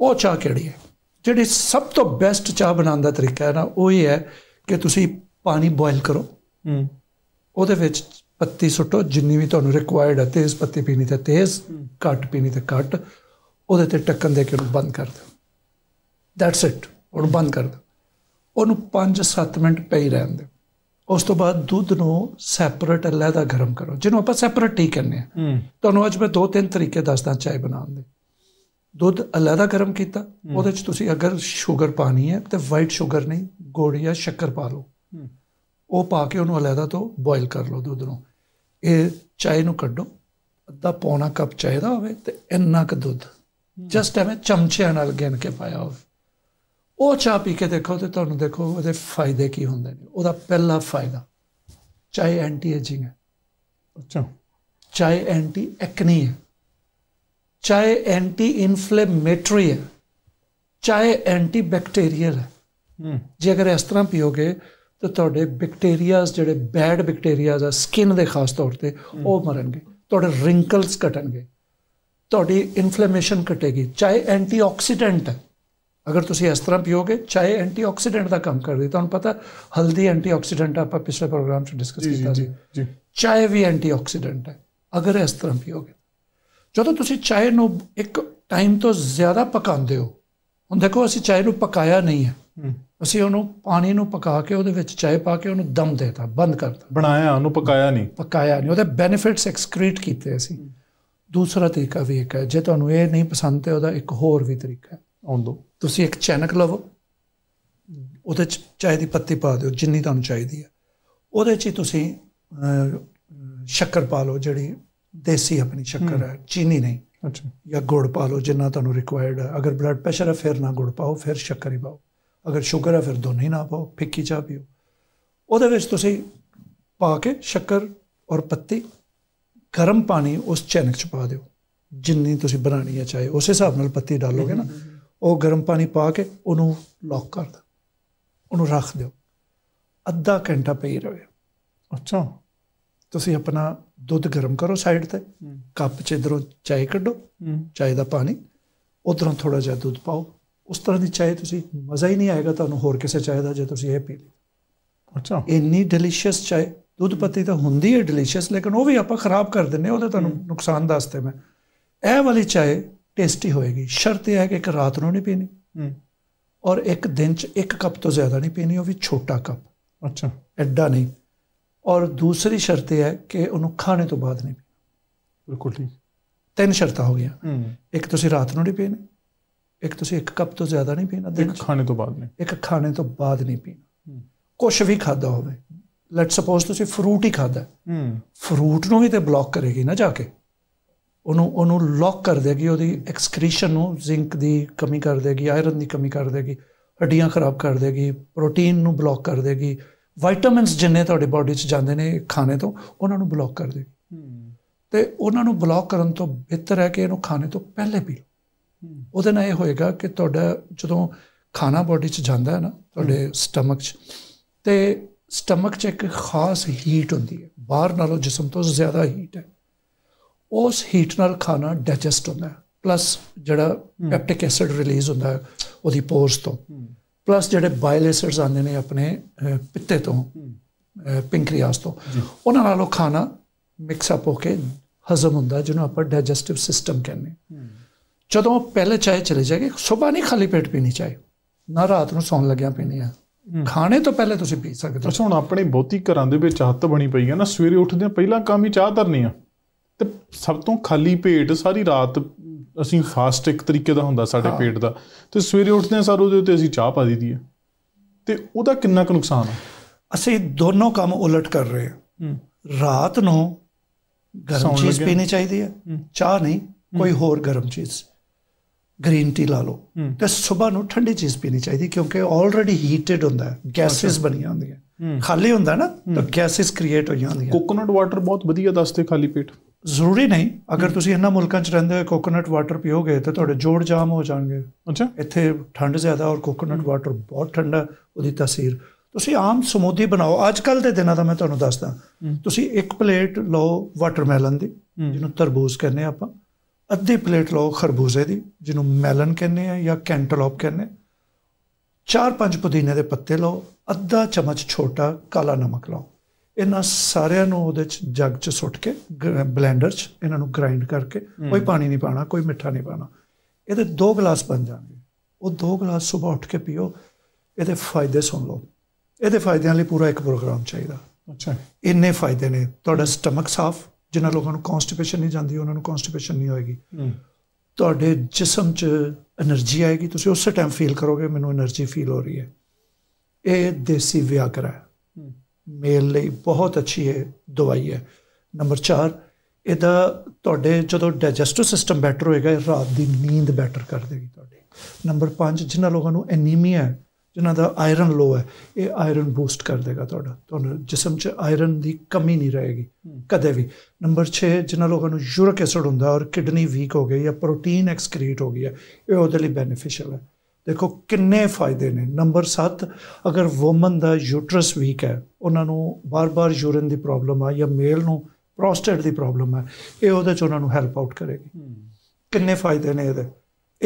A: ਉਹ ਚਾਹ ਕਿਹੜੀ ਹੈ ਜਿਹੜੀ ਸਭ ਤੋਂ ਬੈਸਟ ਚਾਹ ਬਣਾਉਣ ਦਾ ਤਰੀਕਾ ਹੈ ਨਾ ਉਹ ਹੀ ਹੈ ਕਿ ਤੁਸੀਂ ਪਾਣੀ ਬੋਇਲ ਕਰੋ ਹੂੰ ਉਹਦੇ ਵਿੱਚ ਪੱਤੀ ਸੁੱਟੋ ਜਿੰਨੀ ਵੀ ਤੁਹਾਨੂੰ ਰਿਕੁਆਇਰਡ ਹੈ ਤੇਜ਼ ਪੱਤੀ ਪੀਣੀ ਤੇ ਤੇਜ਼ ਘੱਟ ਪੀਣੀ ਤੇ ਘੱਟ ਉਹਦੇ ਤੇ ਟੱਕਣ ਦੇ ਕੇ ਉਹਨੂੰ ਬੰਦ ਕਰ ਦਿਓ ਦੈਟਸ ਇਟ ਉਹਨੂੰ ਬੰਦ ਕਰ ਦਿਓ ਉਹਨੂੰ 5-7 ਮਿੰਟ ਪਈ ਰਹਿਣ ਦਿਓ ਉਸ ਤੋਂ ਬਾਅਦ ਦੁੱਧ ਨੂੰ ਸੈਪਰੇਟ ਅਲੱਗਾ ਗਰਮ ਕਰੋ ਜਿਹਨੂੰ ਆਪਾਂ ਸੈਪਰੇਟ ਹੀ ਕਹਿੰਦੇ ਆ ਤੁਹਾਨੂੰ ਅੱਜ ਮੈਂ ਦੋ ਤਿੰਨ ਤਰੀਕੇ ਦੱਸਦਾ ਚਾਹ ਬਣਾਉਣ ਦੇ ਦੁੱਧ ਅਲੱਗਾ ਗਰਮ ਕੀਤਾ ਉਹਦੇ ਵਿੱਚ ਤੁਸੀਂ ਅਗਰ ਸ਼ੂਗਰ ਪਾਣੀ ਹੈ ਤੇ ਵਾਈਟ ਸ਼ੂਗਰ ਨਹੀਂ ਗੋੜੀਆ ਜਾਂ ਸ਼ੱਕਰ ਪਾ ਲਓ
B: ਉਹ
A: ਪਾ ਕੇ ਉਹਨੂੰ ਅਲੱਗਾ ਤੋਂ ਬੋਇਲ ਕਰ ਲਓ ਦੁੱਧ ਨੂੰ ਇਹ ਚਾਹ ਨੂੰ ਕੱਢੋ ਅੱਧਾ ਪੌਣਾ ਕੱਪ ਚਾਹੀਦਾ ਹੋਵੇ ਤੇ ਇੰਨਾ ਕ ਦੁੱਧ ਜਸਟ ਐਵੇਂ ਚਮਚਿਆਂ ਨਾਲ ਗਿਣ ਕੇ ਪਾਇਆ ਹੋਵੇ ਉਹ ਚਾਹ ਪੀ ਕੇ ਦੇਖੋ ਤੇ ਤੁਹਾਨੂੰ ਦੇਖੋ ਉਹਦੇ ਫਾਇਦੇ ਕੀ ਹੁੰਦੇ ਨੇ ਉਹਦਾ ਪਹਿਲਾ ਫਾਇਦਾ ਚਾਹ ਐਂਟੀ ਏਜਿੰਗ ਹੈ ਅੱਛਾ ਚਾਹ ਐਂਟੀ ਐਕਨੀ ਹੈ ਚਾਹ ਐਂਟੀ ਇਨਫਲੇਮੇਟਰੀ ਹੈ ਚਾਹ ਐਂਟੀ ਬੈਕਟੀਰੀਅਲ
B: ਹੈ
A: ਜੇ ਅਗਰ ਇਸ ਤਰ੍ਹਾਂ ਪੀਓਗੇ ਤੇ ਤੁਹਾਡੇ ਬੈਕਟੀਰੀਆਜ਼ ਜਿਹੜੇ ਬੈਡ ਬੈਕਟੀਰੀਆਜ਼ ਆ ਸਕਿਨ ਦੇ ਖਾਸ ਤੌਰ ਤੇ ਉਹ ਮਰਨਗੇ ਤੁਹਾਡੇ ਰਿੰਕਲਸ ਘਟਣਗੇ ਤੁਹਾਡੀ ਇਨਫਲੇਮੇਸ਼ਨ ਘਟੇਗੀ ਚਾਹੇ ਐਂਟੀਆਕਸੀਡੈਂਟ ਹੈ ਅਗਰ ਤੁਸੀਂ ਇਸ ਤਰ੍ਹਾਂ ਪੀਓਗੇ ਚਾਹੇ ਐਂਟੀਆਕਸੀਡੈਂਟ ਦਾ ਕੰਮ ਕਰਦੀ ਤੁਹਾਨੂੰ ਪਤਾ ਹਲਦੀ ਐਂਟੀਆਕਸੀਡੈਂਟ ਆਪਾਂ ਪਿਛਲੇ ਪ੍ਰੋਗਰਾਮ 'ਚ ਡਿਸਕਸ ਕੀਤਾ ਸੀ ਜੀ ਚਾਹੇ ਵੀ ਐਂਟੀਆਕਸੀਡੈਂਟ ਹੈ ਅਗਰ ਇਸ ਤਰ੍ਹਾਂ ਪੀਓਗੇ ਜਦੋਂ ਤੁਸੀਂ ਚਾਹੇ ਨੂੰ ਇੱਕ ਟਾਈਮ ਤੋਂ ਜ਼ਿਆਦਾ ਪਕਾਉਂਦੇ ਹੋ ਹੁਣ ਦੇਖੋ ਅਸੀਂ ਚਾਹੇ ਨੂੰ ਪਕਾਇਆ ਨਹੀਂ ਹੈ ਅਸੀਂ ਉਹਨੂੰ ਪਾਣੀ ਨੂੰ ਪਕਾ ਕੇ ਉਹਦੇ ਵਿੱਚ ਚਾਹ ਪਾ ਕੇ ਉਹਨੂੰ ਦਮ ਦੇਤਾ ਬੰਦ ਕਰਤਾ
B: ਬਣਾਇਆ ਉਹਨੂੰ ਪਕਾਇਆ ਨਹੀਂ
A: ਪਕਾਇਆ ਨਹੀਂ ਉਹਦੇ ਬੈਨੀਫਿਟਸ ਐਕਸਕ੍ਰੀਟ ਕੀਤੇ ਅਸੀਂ ਦੂਸਰਾ ਤਰੀਕਾ ਵੀ ਇੱਕ ਹੈ ਜੇ ਤੁਹਾਨੂੰ ਇਹ ਨਹੀਂ ਪਸੰਦ ਤੇ ਉਹਦਾ ਇੱਕ ਹੋਰ ਵੀ ਤਰੀਕਾ ਹੈ ਆਉਂਦੋ ਤੁਸੀਂ ਇੱਕ ਚੈਨਕ ਲਵੋ ਉਹਦੇ ਚ ਚਾਹ ਦੀ ਪੱਤੀ ਪਾ ਦਿਓ ਜਿੰਨੀ ਤੁਹਾਨੂੰ ਚਾਹੀਦੀ ਹੈ ਉਹਦੇ ਚ ਤੁਸੀਂ ਸ਼ੱਕਰ ਪਾ ਲਓ ਜਿਹੜੀ ਦੇਸੀ ਆਪਣੀ ਸ਼ੱਕਰ ਹੈ ਚੀਨੀ ਨਹੀਂ ਅੱਛਾ ਜਾਂ ਗੁੜ ਪਾ ਲਓ ਜਿੰਨਾ ਤੁਹਾਨੂੰ ਰਿਕੁਆਇਰਡ ਹੈ ਅਗਰ ਬਲੱਡ ਪ੍ਰੈਸ਼ਰ ਹੈ ਫਿਰ ਨਾ ਗੁੜ ਪਾਓ ਫਿਰ ਸ਼ੱਕਰ ਹੀ ਪਾਓ ਅਗਰ ਸ਼ੂਗਰ ਹੈ ਫਿਰ ਦੋਨੇ ਨਾ ਪਾਓ ਫਿੱਕੀ ਚਾਹ ਪੀਓ ਉਹਦੇ ਵਿੱਚ ਤੁਸੀਂ ਪਾ ਕੇ ਸ਼ੱਕਰ ਔਰ ਪੱਤੀ ਗਰਮ ਪਾਣੀ ਉਸ ਚੈਨਕ ਚ ਪਾ ਦਿਓ ਜਿੰਨੀ ਤੁਸੀਂ ਬਣਾਣੀ ਹੈ ਚਾਹੇ ਉਸੇ ਹਿਸਾਬ ਨਾਲ ਪੱਤੀ ਡਾਲੋਗੇ ਨਾ ਉਹ ਗਰਮ ਪਾਣੀ ਪਾ ਕੇ ਉਹਨੂੰ ਲੌਕ ਕਰ ਦਿਓ ਉਹਨੂੰ ਰੱਖ ਦਿਓ ਅੱਧਾ ਘੰਟਾ ਪਈ ਰਹੇ ਅੱਛਾ ਤੁਸੀਂ ਆਪਣਾ ਦੁੱਧ ਗਰਮ ਕਰੋ ਸਾਈਡ ਤੇ ਕੱਪ ਚ ਇਧਰੋਂ ਚਾਹ ਕੱਢੋ ਚਾਹ ਦਾ ਪਾਣੀ ਉਧਰੋਂ ਥੋੜਾ ਜਿਹਾ ਦੁੱਧ ਪਾਓ ਉਸ ਤਰ੍ਹਾਂ ਦੀ ਚਾਹੇ ਤੁਸੀਂ ਮਜ਼ਾ ਹੀ ਨਹੀਂ ਆਏਗਾ ਤੁਹਾਨੂੰ ਹੋਰ ਕਿਸੇ ਚਾਹੇ ਦਾ ਜੇ ਤੁਸੀਂ ਇਹ ਪੀ ਲਈ ਅੱਛਾ ਇੰਨੀ ਡਿਲੀਸ਼ੀਅਸ ਚਾਹ ਦੁੱਧ ਪੱਤੀ ਤਾਂ ਹੁੰਦੀ ਹੈ ਡਿਲੀਸ਼ੀਅਸ ਲੇਕਿਨ ਉਹ ਵੀ ਆਪਾਂ ਖਰਾਬ ਕਰ ਦਿੰਨੇ ਉਹਦੇ ਤੁਹਾਨੂੰ ਨੁਕਸਾਨ ਦੱਸਦੇ ਮੈਂ ਇਹ ਵਾਲੀ ਚਾਹ ਟੇਸਟੀ ਹੋਏਗੀ ਸ਼ਰਤ ਇਹ ਹੈ ਕਿ ਇੱਕ ਰਾਤ ਨੂੰ ਨਹੀਂ ਪੀਣੀ ਹੂੰ ਔਰ ਇੱਕ ਦਿਨ ਚ ਇੱਕ ਕੱਪ ਤੋਂ ਜ਼ਿਆਦਾ ਨਹੀਂ ਪੀਣੀ ਉਹ ਵੀ ਛੋਟਾ ਕੱਪ ਅੱਛਾ ਐਡਾ ਨਹੀਂ ਔਰ ਦੂਸਰੀ ਸ਼ਰਤ ਇਹ ਹੈ ਕਿ ਉਹਨੂੰ ਖਾਣੇ ਤੋਂ ਬਾਅਦ ਨਹੀਂ ਪੀਣਾ ਬਿਲਕੁਲ ਠੀਕ ਤਿੰਨ ਸ਼ਰਤਾਂ ਹੋ ਗਈਆਂ ਇੱਕ ਤੁਸੀਂ ਰਾਤ ਨੂੰ ਨਹੀਂ ਪੀਣੀ ਇੱਕ ਤੁਸੀਂ ਇੱਕ ਕੱਪ ਤੋਂ ਜ਼ਿਆਦਾ ਨਹੀਂ ਪੀਣਾ ਦਿਨ ਖਾਣੇ ਤੋਂ ਬਾਅਦ ਨਹੀਂ ਇੱਕ ਖਾਣੇ ਤੋਂ ਬਾਅਦ ਨਹੀਂ ਪੀਣਾ ਕੁਝ ਵੀ ਖਾਦਾ ਹੋਵੇ ਲੈਟਸ ਸਪੋਜ਼ ਤੁਸੀਂ ਫਰੂਟ ਹੀ ਖਾਦਾ ਫਰੂਟ ਨੂੰ ਵੀ ਤੇ ਬਲੌਕ ਕਰੇਗੀ ਨਾ ਜਾ ਕੇ ਉਹਨੂੰ ਉਹਨੂੰ ਲੌਕ ਕਰ ਦੇਗੀ ਉਹਦੀ ਐਕਸਕ੍ਰੀਸ਼ਨ ਨੂੰ ਜ਼ਿੰਕ ਦੀ ਕਮੀ ਕਰ ਦੇਗੀ ਆਇਰਨ ਦੀ ਕਮੀ ਕਰ ਦੇਗੀ ਹੱਡੀਆਂ ਖਰਾਬ ਕਰ ਦੇਗੀ ਪ੍ਰੋਟੀਨ ਨੂੰ ਬਲੌਕ ਕਰ ਦੇਗੀ ਵਿਟਾਮਿਨਸ ਜਿੰਨੇ ਤੁਹਾਡੇ ਬਾਡੀ 'ਚ ਜਾਂਦੇ ਨੇ ਖਾਣੇ ਤੋਂ ਉਹਨਾਂ ਨੂੰ ਬਲੌਕ ਕਰ ਦੇਗੀ ਤੇ ਉਹਨਾਂ ਨੂੰ ਬਲੌਕ ਕਰਨ ਤੋਂ ਬਿਹਤਰ ਹੈ ਕਿ ਇਹਨੂੰ ਖਾਣੇ ਤੋਂ ਪਹਿਲੇ ਪੀ ਲਓ ਉਹਦੇ ਨਾਲ ਇਹ ਹੋਏਗਾ ਕਿ ਤੁਹਾਡਾ ਜਦੋਂ ਖਾਣਾ ਬਾਡੀ 'ਚ ਜਾਂਦਾ ਹੈ ਨਾ ਤੁਹਾਡੇ ਸਟਮਕ 'ਚ ਤੇ ਸਟਮਕ 'ਚ ਇੱਕ ਖਾਸ ਹੀਟ ਹੁੰਦੀ ਹੈ ਬਾਹਰ ਨਾਲੋਂ ਜਿਸਮ ਤੋਂ ਜ਼ਿਆਦਾ ਹੀਟ ਹੈ ਉਸ ਹੀਟ ਨਾਲ ਖਾਣਾ ਡਾਈਜੈਸਟ ਹੁੰਦਾ ਪਲੱਸ ਜਿਹੜਾ ਪੈਪਟਿਕ ਐਸਿਡ ਰਿਲੀਜ਼ ਹੁੰਦਾ ਉਹਦੀ ਪੋਰਸ ਤੋਂ ਪਲੱਸ ਜਿਹੜੇ ਬਾਇਲ ਐਸਿਡਸ ਆਉਂਦੇ ਨੇ ਆਪਣੇ ਪਿੱਤੇ ਤੋਂ ਪਿੰਕਰੀਆਸ ਤੋਂ ਉਹਨਾਂ ਨਾਲੋਂ ਖਾਣਾ ਮਿਕਸ ਅਪ ਹੋ ਕੇ ਹਜ਼ਮ ਹੁੰਦਾ ਜਿਹਨੂੰ ਆਪਾਂ ਡਾਈਜੈਸਟਿਵ ਸਿਸਟਮ ਕਹਿੰਦੇ
B: ਜਦੋਂ ਪਹਿਲੇ ਚਾਹੇ ਚਲੇ ਜਾਗੇ ਸਵੇਰ ਨਹੀਂ ਖਾਲੀ ਪੇਟ ਪੀਣੀ ਚਾਹੀਏ
A: ਨਾ ਰਾਤ ਨੂੰ ਸੌਣ ਲੱਗਿਆ ਪੀਣੀ
B: ਆ ਖਾਣੇ ਤੋਂ ਪਹਿਲੇ ਤੁਸੀਂ ਪੀ ਸਕਦੇ ਹੋ ਅੱਛਾ ਹੁਣ ਆਪਣੇ ਬਹੁਤੀ ਘਰਾਂ ਦੇ ਵਿੱਚ ਹੱਤ ਬਣੀ ਪਈ ਹੈ ਨਾ ਸਵੇਰੇ ਉੱਠਦੇ ਆ ਪਹਿਲਾਂ ਕੰਮ ਹੀ ਚਾਹ ਧਰਨੀ ਆ ਤੇ ਸਭ ਤੋਂ ਖਾਲੀ ਪੇਟ ਸਾਰੀ ਰਾਤ ਅਸੀਂ ਫਾਸਟ ਇੱਕ ਤਰੀਕੇ ਦਾ ਹੁੰਦਾ ਸਾਡੇ ਪੇਟ ਦਾ ਤੇ ਸਵੇਰੇ ਉੱਠਦੇ ਆ ਸਾਰ ਉਹਦੇ ਉੱਤੇ ਅਸੀਂ ਚਾਹ ਪਾ ਦਿੱਤੀ ਆ
A: ਤੇ ਉਹਦਾ ਕਿੰਨਾ ਕੁ ਨੁਕਸਾਨ ਆ ਅਸੀਂ ਦੋਨੋਂ ਕੰਮ ਉਲਟ ਕਰ ਰਹੇ ਹਾਂ ਰਾਤ ਨੂੰ ਗਰਮ ਚੀਜ਼ ਪੀਣੀ ਚਾਹੀਦੀ ਹੈ ਚਾਹ ਨਹੀਂ ਕੋਈ ਹੋਰ ਗਰਮ ਚੀਜ਼ ਗ੍ਰੀਨ ਟੀ ਲਾ ਲਓ ਤੇ ਸਵੇਰ ਨੂੰ ਠੰਡੀ ਚੀਜ਼ ਪੀਣੀ ਚਾਹੀਦੀ ਕਿਉਂਕਿ ਆਲਰੇਡੀ ਹੀਟਡ ਹੁੰਦਾ ਹੈ ਗੈਸਸ ਬਣੀਆਂ ਹੁੰਦੀਆਂ ਖਾਲੀ ਹੁੰਦਾ ਨਾ ਤਾਂ ਗੈਸਸ ਕ੍ਰੀਏਟ ਹੋ ਜਾਂਦੀਆਂ ਕੋਕੋਨਟ
B: ਵਾਟਰ ਬਹੁਤ ਵਧੀਆ ਦੱਸਦੇ ਖਾਲੀ ਪੇਟ
A: ਜ਼ਰੂਰੀ ਨਹੀਂ ਅਗਰ ਤੁਸੀਂ ਇਹਨਾਂ ਮੁਲਕਾਂ 'ਚ ਰਹਿੰਦੇ ਹੋ ਕੋਕੋਨਟ ਵਾਟਰ ਪੀਓਗੇ ਤਾਂ ਤੁਹਾਡੇ ਜੋੜ ਜਾਮ ਹੋ ਜਾਣਗੇ ਅੱਛਾ ਇੱਥੇ ਠੰਡ ਜ਼ਿਆਦਾ ਔਰ ਕੋਕੋਨਟ ਵਾਟਰ ਬਹੁਤ ਠੰਡਾ ਉਹਦੀ ਤਾਸੀਰ ਤੁਸੀਂ ਆਮ ਸਮੂਦੀ ਬਣਾਓ ਅੱਜ ਕੱਲ ਦੇ ਦਿਨਾਂ ਦਾ ਮੈਂ ਤੁਹਾਨੂੰ ਦੱਸਦਾ ਤੁਸੀਂ ਇੱਕ ਪਲੇਟ ਲਓ ਵਾਟਰਮੈਲਨ ਦੀ ਜਿਹਨੂੰ ਤਰਬੂਜ਼ ਕਹਿੰਦੇ ਆਪਾਂ ਅੱਧੀ ਪਲੇਟ ਲਓ ਖਰਬੂਜ਼ੇ ਦੀ ਜਿਹਨੂੰ ਮੈਲਨ ਕਹਿੰਦੇ ਆ ਜਾਂ ਕੈਂਟਲੋਪ ਕਹਿੰਦੇ ਚਾਰ ਪੰਜ ਪੁਦੀਨੇ ਦੇ ਪੱਤੇ ਲਓ ਅੱਧਾ ਚਮਚ ਛੋਟਾ ਕਾਲਾ ਨਮਕ ਲਓ ਇਹਨਾਂ ਸਾਰਿਆਂ ਨੂੰ ਉਹਦੇ ਚ ਜੱਗ ਚ ਸੁੱਟ ਕੇ ਬਲੈਂਡਰ ਚ ਇਹਨਾਂ ਨੂੰ ਗ੍ਰਾਈਂਡ ਕਰਕੇ ਕੋਈ ਪਾਣੀ ਨਹੀਂ ਪਾਣਾ ਕੋਈ ਮਿੱਠਾ ਨਹੀਂ ਪਾਣਾ ਇਹਦੇ ਦੋ ਗਲਾਸ ਬਣ ਜਾਣਗੇ ਉਹ ਦੋ ਗਲਾਸ ਸਵੇਰ ਉੱਠ ਕੇ ਪੀਓ ਇਹਦੇ ਫਾਇਦੇ ਸੁਣ ਲਓ ਇਹਦੇ ਫਾਇਦਿਆਂ ਲਈ ਪੂਰਾ ਇੱਕ ਪ੍ਰੋਗਰਾਮ ਚਾਹੀਦਾ ਅੱਛਾ ਇੰਨੇ ਫਾਇਦੇ ਨੇ ਤੁਹਾਡਾ ਸਟਮਕ ਸਾਫ਼ ਜਿਨ੍ਹਾਂ ਲੋਕਾਂ ਨੂੰ ਕਨਸਟਿਪੇਸ਼ਨ ਨਹੀਂ ਜਾਂਦੀ ਉਹਨਾਂ ਨੂੰ ਕਨਸਟਿਪੇਸ਼ਨ ਨਹੀਂ ਹੋਏਗੀ ਤੁਹਾਡੇ ਜਿਸਮ 'ਚ એનર્ਜੀ ਆਏਗੀ ਤੁਸੀਂ ਉਸੇ ਟਾਈਮ ਫੀਲ ਕਰੋਗੇ ਮੈਨੂੰ એનર્ਜੀ ਫੀਲ ਹੋ ਰਹੀ ਹੈ ਇਹ ਦੇਸੀ ਵਿਆਕਰਾ ਹੈ ਮੇਲ ਲਈ ਬਹੁਤ ਅੱਛੀ ਹੈ ਦਵਾਈ ਹੈ ਨੰਬਰ 4 ਇਹਦਾ ਤੁਹਾਡੇ ਜਦੋਂ ਡਾਈਜੈਸਟਿਵ ਸਿਸਟਮ ਬੈਟਰ ਹੋਏਗਾ ਰਾਤ ਦੀ ਨੀਂਦ ਬੈਟਰ ਕਰ ਦੇਗੀ ਤੁਹਾਡੀ ਨੰਬਰ 5 ਜਿਨ੍ਹਾਂ ਲੋਕਾਂ ਨੂੰ ਐਨੀਮੀਆ ਹੈ ਜਿਨ੍ਹਾਂ ਦਾ ਆਇਰਨ ਲੋ ਹੈ ਇਹ ਆਇਰਨ ਬੂਸਟ ਕਰ ਦੇਗਾ ਤੁਹਾਡਾ ਤੁਹਾਨੂੰ ਜਿਸਮ 'ਚ ਆਇਰਨ ਦੀ ਕਮੀ ਨਹੀਂ ਰਹੇਗੀ ਕਦੇ ਵੀ ਨੰਬਰ 6 ਜਿਨ੍ਹਾਂ ਲੋਕਾਂ ਨੂੰ ਯੂਰਿਕ ਐਸਿਡ ਹੁੰਦਾ ਔਰ ਕਿਡਨੀ ਵੀਕ ਹੋ ਗਈ ਜਾਂ ਪ੍ਰੋਟੀਨ ਐਕਸਕ੍ਰੀਟ ਹੋ ਗਈ ਹੈ ਇਹ ਉਹਦੇ ਲਈ ਬੈਨੀਫੀਸ਼ੀਅਲ ਹੈ ਦੇਖੋ ਕਿੰਨੇ ਫਾਇਦੇ ਨੇ ਨੰਬਰ 7 ਅਗਰ ਔਮਨ ਦਾ ਯੂਟਰਸ ਵੀਕ ਹੈ ਉਹਨਾਂ ਨੂੰ ਬਾਰ-ਬਾਰ ਯੂਰਿਨ ਦੀ ਪ੍ਰੋਬਲਮ ਆ ਜਾਂ ਮੇਲ ਨੂੰ ਪ੍ਰੋਸਟੇਟ ਦੀ ਪ੍ਰੋਬਲਮ ਹੈ ਇਹ ਉਹਦੇ ਚ ਉਹਨਾਂ ਨੂੰ ਹੈਲਪ ਆਊਟ ਕਰੇਗੀ ਕਿੰਨੇ ਫਾਇਦੇ ਨੇ ਇਹਦੇ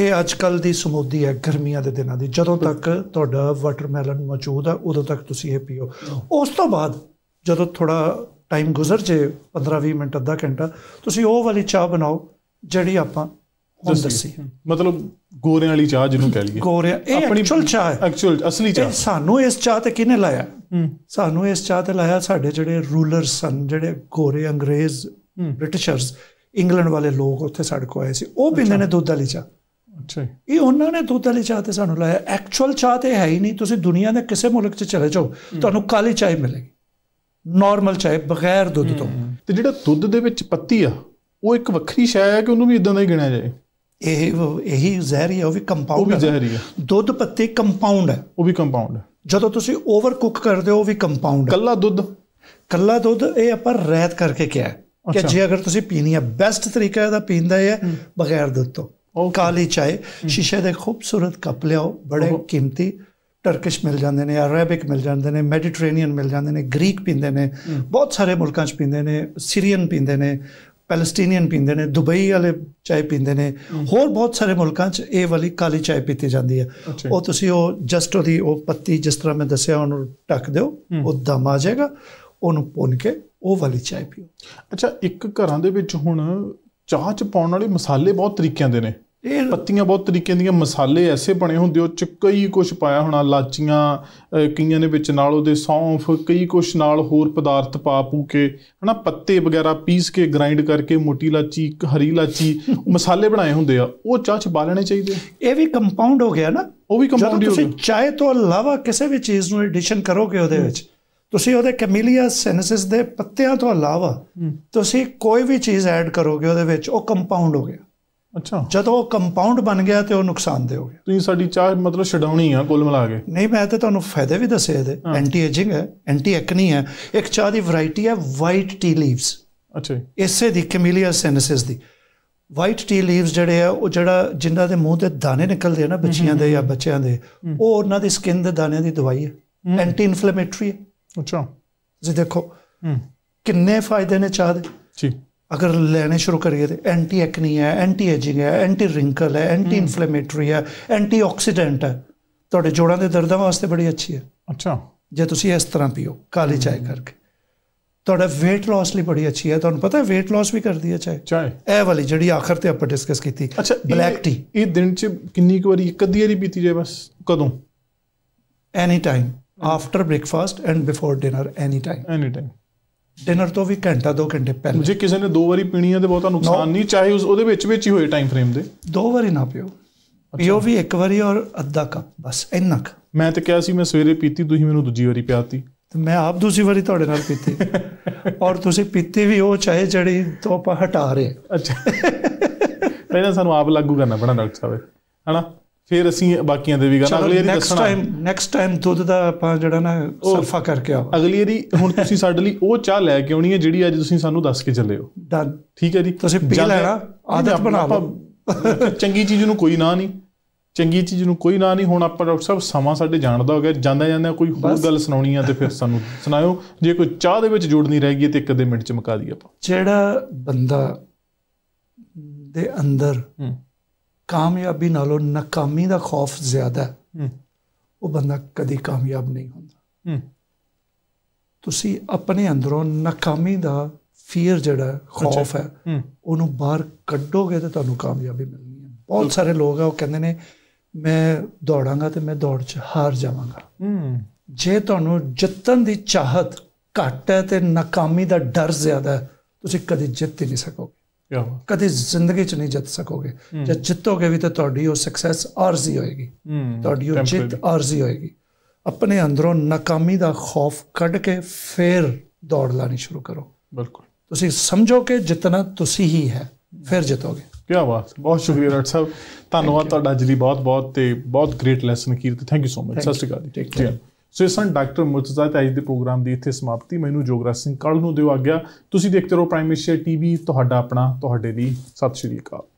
A: ਇਹ ਅੱਜ ਕੱਲ ਦੀ ਸਮੋਦੀ ਹੈ ਗਰਮੀਆਂ ਦੇ ਦਿਨਾਂ ਦੀ ਜਦੋਂ ਤੱਕ ਤੁਹਾਡਾ ਵਾਟਰਮੈਲਨ ਮੌਜੂਦ ਹੈ ਉਦੋਂ ਤੱਕ ਤੁਸੀਂ ਇਹ ਪੀਓ ਉਸ ਤੋਂ ਬਾਅਦ ਜਦੋਂ ਥੋੜਾ ਟਾਈਮ ਗੁਜ਼ਰ ਜੇ 15-20 ਮਿੰਟ ਅੱਧਾ ਘੰਟਾ ਤੁਸੀਂ ਉਹ ਵਾਲੀ ਚਾਹ ਬਣਾਓ ਜਿਹੜੀ ਆਪਾਂ ਹੁਣ ਦੱਸੀ
B: ਮਤਲਬ ਗੋਰਿਆਂ ਵਾਲੀ ਚਾਹ ਜਿਹਨੂੰ ਕਹ ਲਈਏ
A: ਗੋਰਿਆਂ ਇਹ ਐਕਚੁਅਲ ਚਾਹ ਹੈ
B: ਐਕਚੁਅਲ ਅਸਲੀ ਚਾਹ
A: ਸਾਨੂੰ ਇਸ ਚਾਹ ਤੇ ਕਿਹਨੇ ਲਾਇਆ ਸਾਨੂੰ ਇਸ ਚਾਹ ਤੇ ਲਾਇਆ ਸਾਡੇ ਜਿਹੜੇ ਰੂਲਰ ਸਨ ਜਿਹੜੇ ਗੋਰੇ ਅੰਗਰੇਜ਼ ਬ੍ਰਿਟਿਸ਼ਰਸ ਇੰਗਲੈਂਡ ਵਾਲੇ ਲੋਕ ਉੱਥੇ ਸਾਡੇ ਕੋਲ ਆਏ ਸੀ ਉਹ ਪੀਂਦੇ ਨੇ ਦੁੱਧ ਵਾਲੀ ਚਾਹ ਅੱਛਾ ਇਹ ਉਹਨਾਂ ਨੇ ਦੁੱਧ ਵਾਲੀ ਚਾਹ ਤੇ ਸਾਨੂੰ ਲਾਇਆ ਐਕਚੁਅਲ ਚਾਹ ਤੇ ਹੈ ਹੀ ਨਹੀਂ ਤੁਸੀਂ ਦੁਨੀਆ ਦੇ ਕਿਸੇ ਮੁਲਕ 'ਚ ਚਲੇ ਜਾਓ ਤੁਹਾਨੂੰ ਕਾਲੀ ਚਾਹ ਮਿਲੇਗੀ ਨਾਰਮਲ ਚਾਹ ਬਗੈਰ ਦੁੱਧ ਤੋਂ
B: ਤੇ ਜਿਹੜਾ ਦੁੱਧ ਦੇ ਵਿੱਚ ਪੱਤੀ ਆ ਉਹ ਇੱਕ ਵੱਖਰੀ ਸ਼ੈ ਹੈ ਕਿ ਉਹਨੂੰ ਵੀ ਇਦਾਂ ਦਾ ਹੀ ਗਿਣਿਆ ਜਾਏ ਇਹ ਇਹੀ ਹੀ ਹੈ ਉਹ ਵੀ ਕੰਪਾਊਂਡ ਹੈ ਉਹ ਵੀ ਹੀ ਹੈ ਦੁੱਧ ਪੱਤੀ ਕੰਪਾਊਂਡ ਹੈ ਉਹ ਵੀ ਕੰਪਾਊਂਡ ਹੈ
A: ਜਦੋਂ ਤੁਸੀਂ ਓਵਰ ਕੁੱਕ ਕਰਦੇ ਹੋ ਉਹ ਵੀ ਕੰਪਾਊਂਡ ਹੈ ਕੱਲਾ ਦੁੱਧ ਕੱਲਾ ਦੁੱਧ ਇਹ ਆਪਾਂ ਰਹਿਤ ਕਰਕੇ ਕਿਹਾ ਕਿ ਜੇ ਅਗਰ ਤੁਸੀਂ ਪੀਣੀ ਹੈ ਬੈਸਟ ਤਰੀਕਾ ਇਹਦਾ ਪੀਂਦਾ ਹੈ ਬਗੈਰ ਦੁੱਧ ਤੋਂ ਕਾਲੀ ਚਾਏ ਸ਼ੀਸ਼ੇ ਦੇ ਖੂਬਸੂਰਤ ਕੱਪ ਲਿਓ ਬੜੇ ਕੀਮਤੀ ਟਰਕਿਸ਼ ਮਿਲ ਜਾਂਦੇ ਨੇ ਅਰੇਬਿਕ ਮਿਲ ਜਾਂਦੇ ਨੇ ਮੈਡੀਟਰੇਨੀਅਨ ਮਿਲ ਜਾਂਦੇ ਨੇ ਗ੍ਰੀਕ ਪੀਂਦੇ ਨੇ ਬਹੁਤ ਸਾਰੇ ਮੁਲਕਾਂ 'ਚ ਪੀਂਦੇ ਨੇ ਸਿਰੀਅਨ ਪੀਂਦੇ ਨੇ ਪੈਲਸਟੀਨੀਅਨ ਪੀਂਦੇ ਨੇ ਦੁਬਈ ਵਾਲੇ ਚਾਹ ਪੀਂਦੇ ਨੇ ਹੋਰ ਬਹੁਤ ਸਾਰੇ ਮੁਲਕਾਂ 'ਚ ਇਹ ਵਾਲੀ ਕਾਲੀ ਚਾਹ ਪੀਤੀ ਜਾਂਦੀ ਹੈ ਉਹ ਤੁਸੀਂ ਉਹ ਜਸਟ ਉਹਦੀ ਉਹ ਪੱਤੀ ਜਿਸ
B: ਤਰ੍ਹਾਂ ਮੈਂ ਦੱਸਿਆ ਉਹਨੂੰ ਟੱਕ ਦਿਓ ਉਹ ਦਮ ਆ ਜਾਏਗਾ ਉਹਨੂੰ ਪੁੰਨ ਕੇ ਉਹ ਵਾਲੀ ਚਾਹ ਪੀਓ ਅੱਛਾ ਇੱਕ ਘਰਾਂ ਦੇ ਵਿੱਚ ਹੁਣ ਚਾਹ 'ਚ ਪਾਉਣ ਵਾਲੇ ਮਸਾਲੇ ਬਹੁਤ ਤਰੀਕਿਆਂ ਦੇ ਨੇ ਇਹ ਪੱਤੀਆਂ ਬਹੁਤ ਤਰੀਕੇ ਦੀਆਂ ਮਸਾਲੇ ਐਸੇ ਬਣੇ ਹੁੰਦੇ ਉਹ ਚ ਕਈ ਕੁਝ ਪਾਇਆ ਹੋਣਾ ਲਾਚੀਆਂ ਕਈਆਂ ਨੇ ਵਿੱਚ ਨਾਲ ਉਹਦੇ ਸੌਂਫ ਕਈ ਕੁਝ ਨਾਲ ਹੋਰ ਪਦਾਰਥ ਪਾ ਪੂ ਕੇ ਹਨਾ ਪੱਤੇ ਵਗੈਰਾ ਪੀਸ ਕੇ ਗ੍ਰਾਈਂਡ ਕਰਕੇ ਮੋਟੀ ਲਾਚੀ ਹਰੀ ਲਾਚੀ ਮਸਾਲੇ ਬਣਾਏ ਹੁੰਦੇ ਆ ਉਹ ਚਾਹ ਚ ਪਾ ਲੈਣੇ ਚਾਹੀਦੇ ਇਹ ਵੀ ਕੰਪਾਊਂਡ ਹੋ ਗਿਆ ਨਾ ਉਹ ਵੀ ਕੰਪਾਊਂਡ ਹੋ ਗਿਆ ਤੁਸੀਂ ਚਾਹ ਤੋਂ ਇਲਾਵਾ ਕਿਸੇ
A: ਵੀ ਚੀਜ਼ ਨੂੰ ਐਡੀਸ਼ਨ ਕਰੋਗੇ ਉਹਦੇ ਵਿੱਚ ਤੁਸੀਂ ਉਹਦੇ ਕੈਮੀਲੀਆ ਸੈਨਸਿਸ ਦੇ ਪੱਤਿਆਂ ਤੋਂ ਇਲਾਵਾ ਤੁਸੀਂ ਕੋਈ ਵੀ ਚੀਜ਼ ਐਡ ਕਰੋਗੇ ਉਹਦੇ ਵਿੱਚ ਉਹ ਕੰਪਾਊਂਡ ਹੋ ਗਿਆ ਅੱਛਾ ਜਦੋਂ ਕੰਪਾਊਂਡ ਬਣ ਗਿਆ ਤੇ ਉਹ ਦੇ ਹੋ ਗਿਆ ਤੁਸੀਂ ਸਾਡੀ ਚਾਹ ਮਤਲਬ ਛਡਾਉਣੀ
B: ਆ ਕੁੱਲ ਮਿਲਾ ਕੇ
A: ਨਹੀਂ ਮੈਂ ਤਾਂ ਤੁਹਾਨੂੰ ਫਾਇਦੇ ਵੀ ਦੱਸੇ ਇਹਦੇ ਐਂਟੀ ਏਜਿੰਗ ਹੈ ਐਂਟੀ ਐਕਨੀ ਹੈ ਇੱਕ ਚਾਹ ਦੀ ਵੈਰਾਈਟੀ ਹੈ ਵਾਈਟ ਟੀ ਲੀਵਸ ਅੱਛਾ ਇਸੇ ਦੀ ਕੈਮੀਲੀਆ ਸੈਨਸਿਸ ਦੀ ਵਾਈਟ ਟੀ ਲੀਵਸ ਜਿਹੜੇ ਆ ਉਹ ਜਿਹੜਾ ਜਿੰਨਾਂ ਦੇ ਮੂੰਹ ਤੇ ਦਾਣੇ ਨਿਕਲਦੇ ਆ ਨਾ ਬੱਚੀਆਂ ਦੇ ਜਾਂ ਬੱਚਿਆਂ ਦੇ ਉਹ ਉਹਨਾਂ ਦੀ ਸਕਿਨ ਦੇ ਦਾਣਿਆਂ ਦੀ ਦਵਾਈ ਹੈ ਐਂਟੀ ਇਨਫਲੇਮੇਟਰੀ ਹੈ ਅੱਛਾ ਜੀ ਦੇਖੋ ਕਿੰਨੇ ਫਾਇਦੇ ਨੇ ਚਾਹ ਦੇ ਜੀ ਅਗਰ ਲੈਣੇ ਸ਼ੁਰੂ ਕਰੀਏ ਤੇ ਐਂਟੀ ਐਕਨੀ ਹੈ ਐਂਟੀ एजिंग ਹੈ ਐਂਟੀ ਰਿੰਕਲ ਹੈ ਐਂਟੀ ਇਨਫਲੇਮੇਟਰੀ ਹੈ ਐਂਟੀ ਆਕਸੀਡੈਂਟ ਹੈ ਤੁਹਾਡੇ ਜੋੜਾਂ ਦੇ ਦਰਦਾਂ ਵਾਸਤੇ ਬੜੀ ਅੱਛੀ ਹੈ ਅੱਛਾ ਜੇ ਤੁਸੀਂ ਇਸ ਤਰ੍ਹਾਂ ਪੀਓ ਕਾਲੀ ਚਾਹ ਕਰਕੇ ਤੁਹਾਡਾ weight loss ਲਈ ਬੜੀ ਅੱਛੀ ਹੈ ਤੁਹਾਨੂੰ ਪਤਾ ਹੈ weight loss ਵੀ ਕਰਦੀ ਹੈ ਚਾਹ ਚਾਹ ਇਹ ਵਾਲੀ ਜਿਹੜੀ ਆਖਰ ਤੇ ਆਪਾਂ ਡਿਸਕਸ ਕੀਤੀ ਅੱਛਾ ਬਲੈਕ ਟੀ ਇਹ ਦਿਨ ਚ ਕਿੰਨੀ ਕੁ ਵਾਰੀ ਇੱਕ ਅੱਧੀ ਵਾਰੀ ਪੀਤੀ ਜਾਏ ਬਸ ਕਦੋਂ any time after breakfast and before dinner any time any time dinner ਤੋਂ ਵੀ ਘੰਟਾ
B: 2 ਘੰਟੇ ਪਹਿਲਾਂ ਜੇ ਕਿਸੇ ਨੇ ਦੋ ਵਾਰੀ ਪੀਣੀ ਹੈ ਤੇ ਬਹੁਤਾ ਨੁਕਸਾਨ ਨਹੀਂ ਚਾਹੀ ਉਸ ਉਹਦੇ ਵਿੱਚ ਵਿੱਚ ਹੀ ਹੋਏ ਟਾਈਮ ਫਰੇਮ ਦੇ ਦੋ ਵਾਰੀ ਨਾ ਪੀਓ ਪੀਓ ਵੀ ਇੱਕ ਵਾਰੀ ਔਰ ਅੱਧਾ ਕੱਪ ਬਸ ਇੰਨਾ ਕ ਮੈਂ ਤਾਂ ਕਿਹਾ ਸੀ ਮੈਂ ਸਵੇਰੇ ਪੀਤੀ ਤੁਸੀਂ ਮੈਨੂੰ ਦੂਜੀ ਵਾਰੀ ਪਿਆਤੀ ਤੇ ਮੈਂ ਆਪ ਦੂਜੀ ਵਾਰੀ ਤੁਹਾਡੇ ਨਾਲ ਪੀਤੀ ਔਰ ਤੁਸੀਂ ਪੀਤੀ ਵੀ ਉਹ ਚਾਹੇ ਜੜੀ ਤੋਂ ਆਪਾਂ ਹਟਾ ਰਹੇ ਅੱਛਾ ਪਹਿਲਾਂ ਸਾਨੂੰ ਆਪ ਲਾਗੂ ਕਰਨਾ ਪੈਣਾ ਡਾਕਟਰ ਸਾਹਿਬ ਹਨਾ ਫਿਰ ਅਸੀਂ ਬਾਕੀਆਂ ਦੇ ਵੀ ਗਾਣਾ ਅਗਲੀ ਵਾਰੀ ਨੈਕਸਟ ਟਾਈਮ ਨੈਕਸਟ ਟਾਈਮ ਦੁੱਧ ਦਾ ਆਪਾਂ ਜਿਹੜਾ ਨਾ ਸਰਫਾ ਕਰਕੇ ਆਵਾਂ ਅਗਲੀ ਵਾਰੀ ਹੁਣ ਤੁਸੀਂ ਸਾਡੇ ਲਈ ਉਹ ਚਾਹ ਲੈ ਕੇ ਆਉਣੀ ਹੈ ਜਿਹੜੀ ਅੱਜ ਤੁਸੀਂ ਸਾਨੂੰ ਦੱਸ ਕੇ ਚੱਲੇ ਹੋ ਡਨ ਠੀਕ ਹੈ ਜੀ ਤੁਸੀਂ ਪੀ ਲੈਣਾ ਆਦਤ ਬਣਾ ਲਓ ਚੰਗੀ ਚੀਜ਼ ਨੂੰ ਕੋਈ ਨਾ ਨਹੀਂ ਚੰਗੀ ਚੀਜ਼ ਨੂੰ ਕੋਈ ਨਾ ਨਹੀਂ ਹੁਣ ਆਪਾਂ ਡਾਕਟਰ ਸਾਹਿਬ ਸਮਾਂ ਸਾਡੇ ਜਾਣਦਾ ਹੋ ਗਿਆ ਜਾਂਦਾ ਜਾਂਦਾ ਕੋਈ ਹੋਰ ਗੱਲ ਸੁਣਾਉਣੀ ਆ ਤੇ ਫਿਰ ਸਾਨੂੰ ਸੁਣਾਓ ਜੇ ਕੋਈ ਚਾਹ ਦੇ ਵਿੱਚ ਜੋੜਨੀ ਰਹਿ ਗਈ ਤੇ ਇੱਕ ਅੱਧੇ ਮਿੰਟ ਚ ਮਕਾ ਦਈਏ ਆਪਾਂ
A: ਜਿਹੜਾ ਬੰਦਾ ਦੇ ਅੰਦਰ ਕਾਮਯਾਬੀ ਨਾਲੋਂ ਨਾਕਾਮੀ ਦਾ ਖੌਫ ਜ਼ਿਆਦਾ ਹੈ ਉਹ ਬੰਦਾ ਕਦੀ ਕਾਮਯਾਬ ਨਹੀਂ
B: ਹੁੰਦਾ
A: ਤੁਸੀਂ ਆਪਣੇ ਅੰਦਰੋਂ ਨਾਕਾਮੀ ਦਾ ਫੀਅਰ ਜਿਹੜਾ ਖੌਫ ਹੈ ਉਹਨੂੰ ਬਾਹਰ ਕੱਢੋਗੇ ਤਾਂ ਤੁਹਾਨੂੰ ਕਾਮਯਾਬੀ ਮਿਲਣੀ ਹੈ ਬਹੁਤ ਸਾਰੇ ਲੋਕ ਆ ਉਹ ਕਹਿੰਦੇ ਨੇ ਮੈਂ ਦੌੜਾਂਗਾ ਤੇ ਮੈਂ ਦੌੜ 'ਚ ਹਾਰ
B: ਜਾਵਾਂਗਾ
A: ਜੇ ਤੁਹਾਨੂੰ ਜਿੱਤਣ ਦੀ ਚਾਹਤ ਘੱਟ ਹੈ ਤੇ ਨਾਕਾਮੀ ਦਾ ਡਰ ਜ਼ਿਆਦਾ ਹੈ ਤੁਸੀਂ ਕਦੇ ਜਿੱਤ ਨਹੀਂ ਸਕੋਗੇ ਕਦੇ ਜ਼ਿੰਦਗੀ 'ਚ ਨਹੀਂ ਜਿੱਤ ਸਕੋਗੇ ਜੇ ਜਿੱਤੋਗੇ ਵੀ ਤਾਂ ਤੁਹਾਡੀ ਉਹ ਸਕਸੈਸ ਆਰਜ਼ੀ ਹੋਏਗੀ ਤੁਹਾਡੀ ਉਹ ਜਿੱਤ ਆਰਜ਼ੀ ਹੋਏਗੀ ਆਪਣੇ ਅੰਦਰੋਂ ਨਾਕਾਮੀ ਦਾ ਖੌਫ ਕੱਢ ਕੇ ਫੇਰ ਦੌੜ ਲਾਣੀ ਸ਼ੁਰੂ ਕਰੋ ਬਿਲਕੁਲ ਤੁਸੀਂ ਸਮਝੋ ਕਿ ਜਿੰਨਾ ਤੁਸੀਂ ਹੀ ਹੈ ਫਿਰ ਜਿੱਤੋਗੇ
B: ਕੀ ਬਾਤ ਬਹੁਤ ਸ਼ੁਕਰੀਆ ਡਾਕਟਰ ਸਾਹਿਬ ਧੰਨਵਾਦ ਤੁਹਾਡਾ ਅੱਜ ਲਈ ਬਹੁਤ ਬਹੁਤ ਤੇ ਬਹੁਤ ਗ੍ਰੇਟ ਲੈਸਨ ਕੀਤਾ ਥੈਂਕ ਯੂ ਸੋ ਮਚ ਸਤਿ ਸ਼੍ਰੀ ਅਕਾਲ ਜੀ ਟੇਕ ਕੇਅਰ ਸੋ ਇਸ ਡਾਕਟਰ ਮੁਰਤਜ਼ਾ ਤੇ ਅੱਜ ਦੇ ਪ੍ਰੋਗਰਾਮ ਦੀ ਇੱਥੇ ਸਮਾਪਤੀ ਮੈਨੂੰ ਜੋਗਰਾਜ ਸਿੰਘ ਕੱਲ ਨੂੰ ਦਿਓ ਆਗਿਆ ਤੁਸੀਂ ਦੇਖਦੇ ਰਹੋ ਪ੍ਰਾਈਮ ਟੀਵੀ ਤੁਹਾਡਾ ਆਪਣਾ ਤੁਹਾਡੇ ਲਈ ਸਤਿ ਸ਼੍ਰੀ ਅਕਾਲ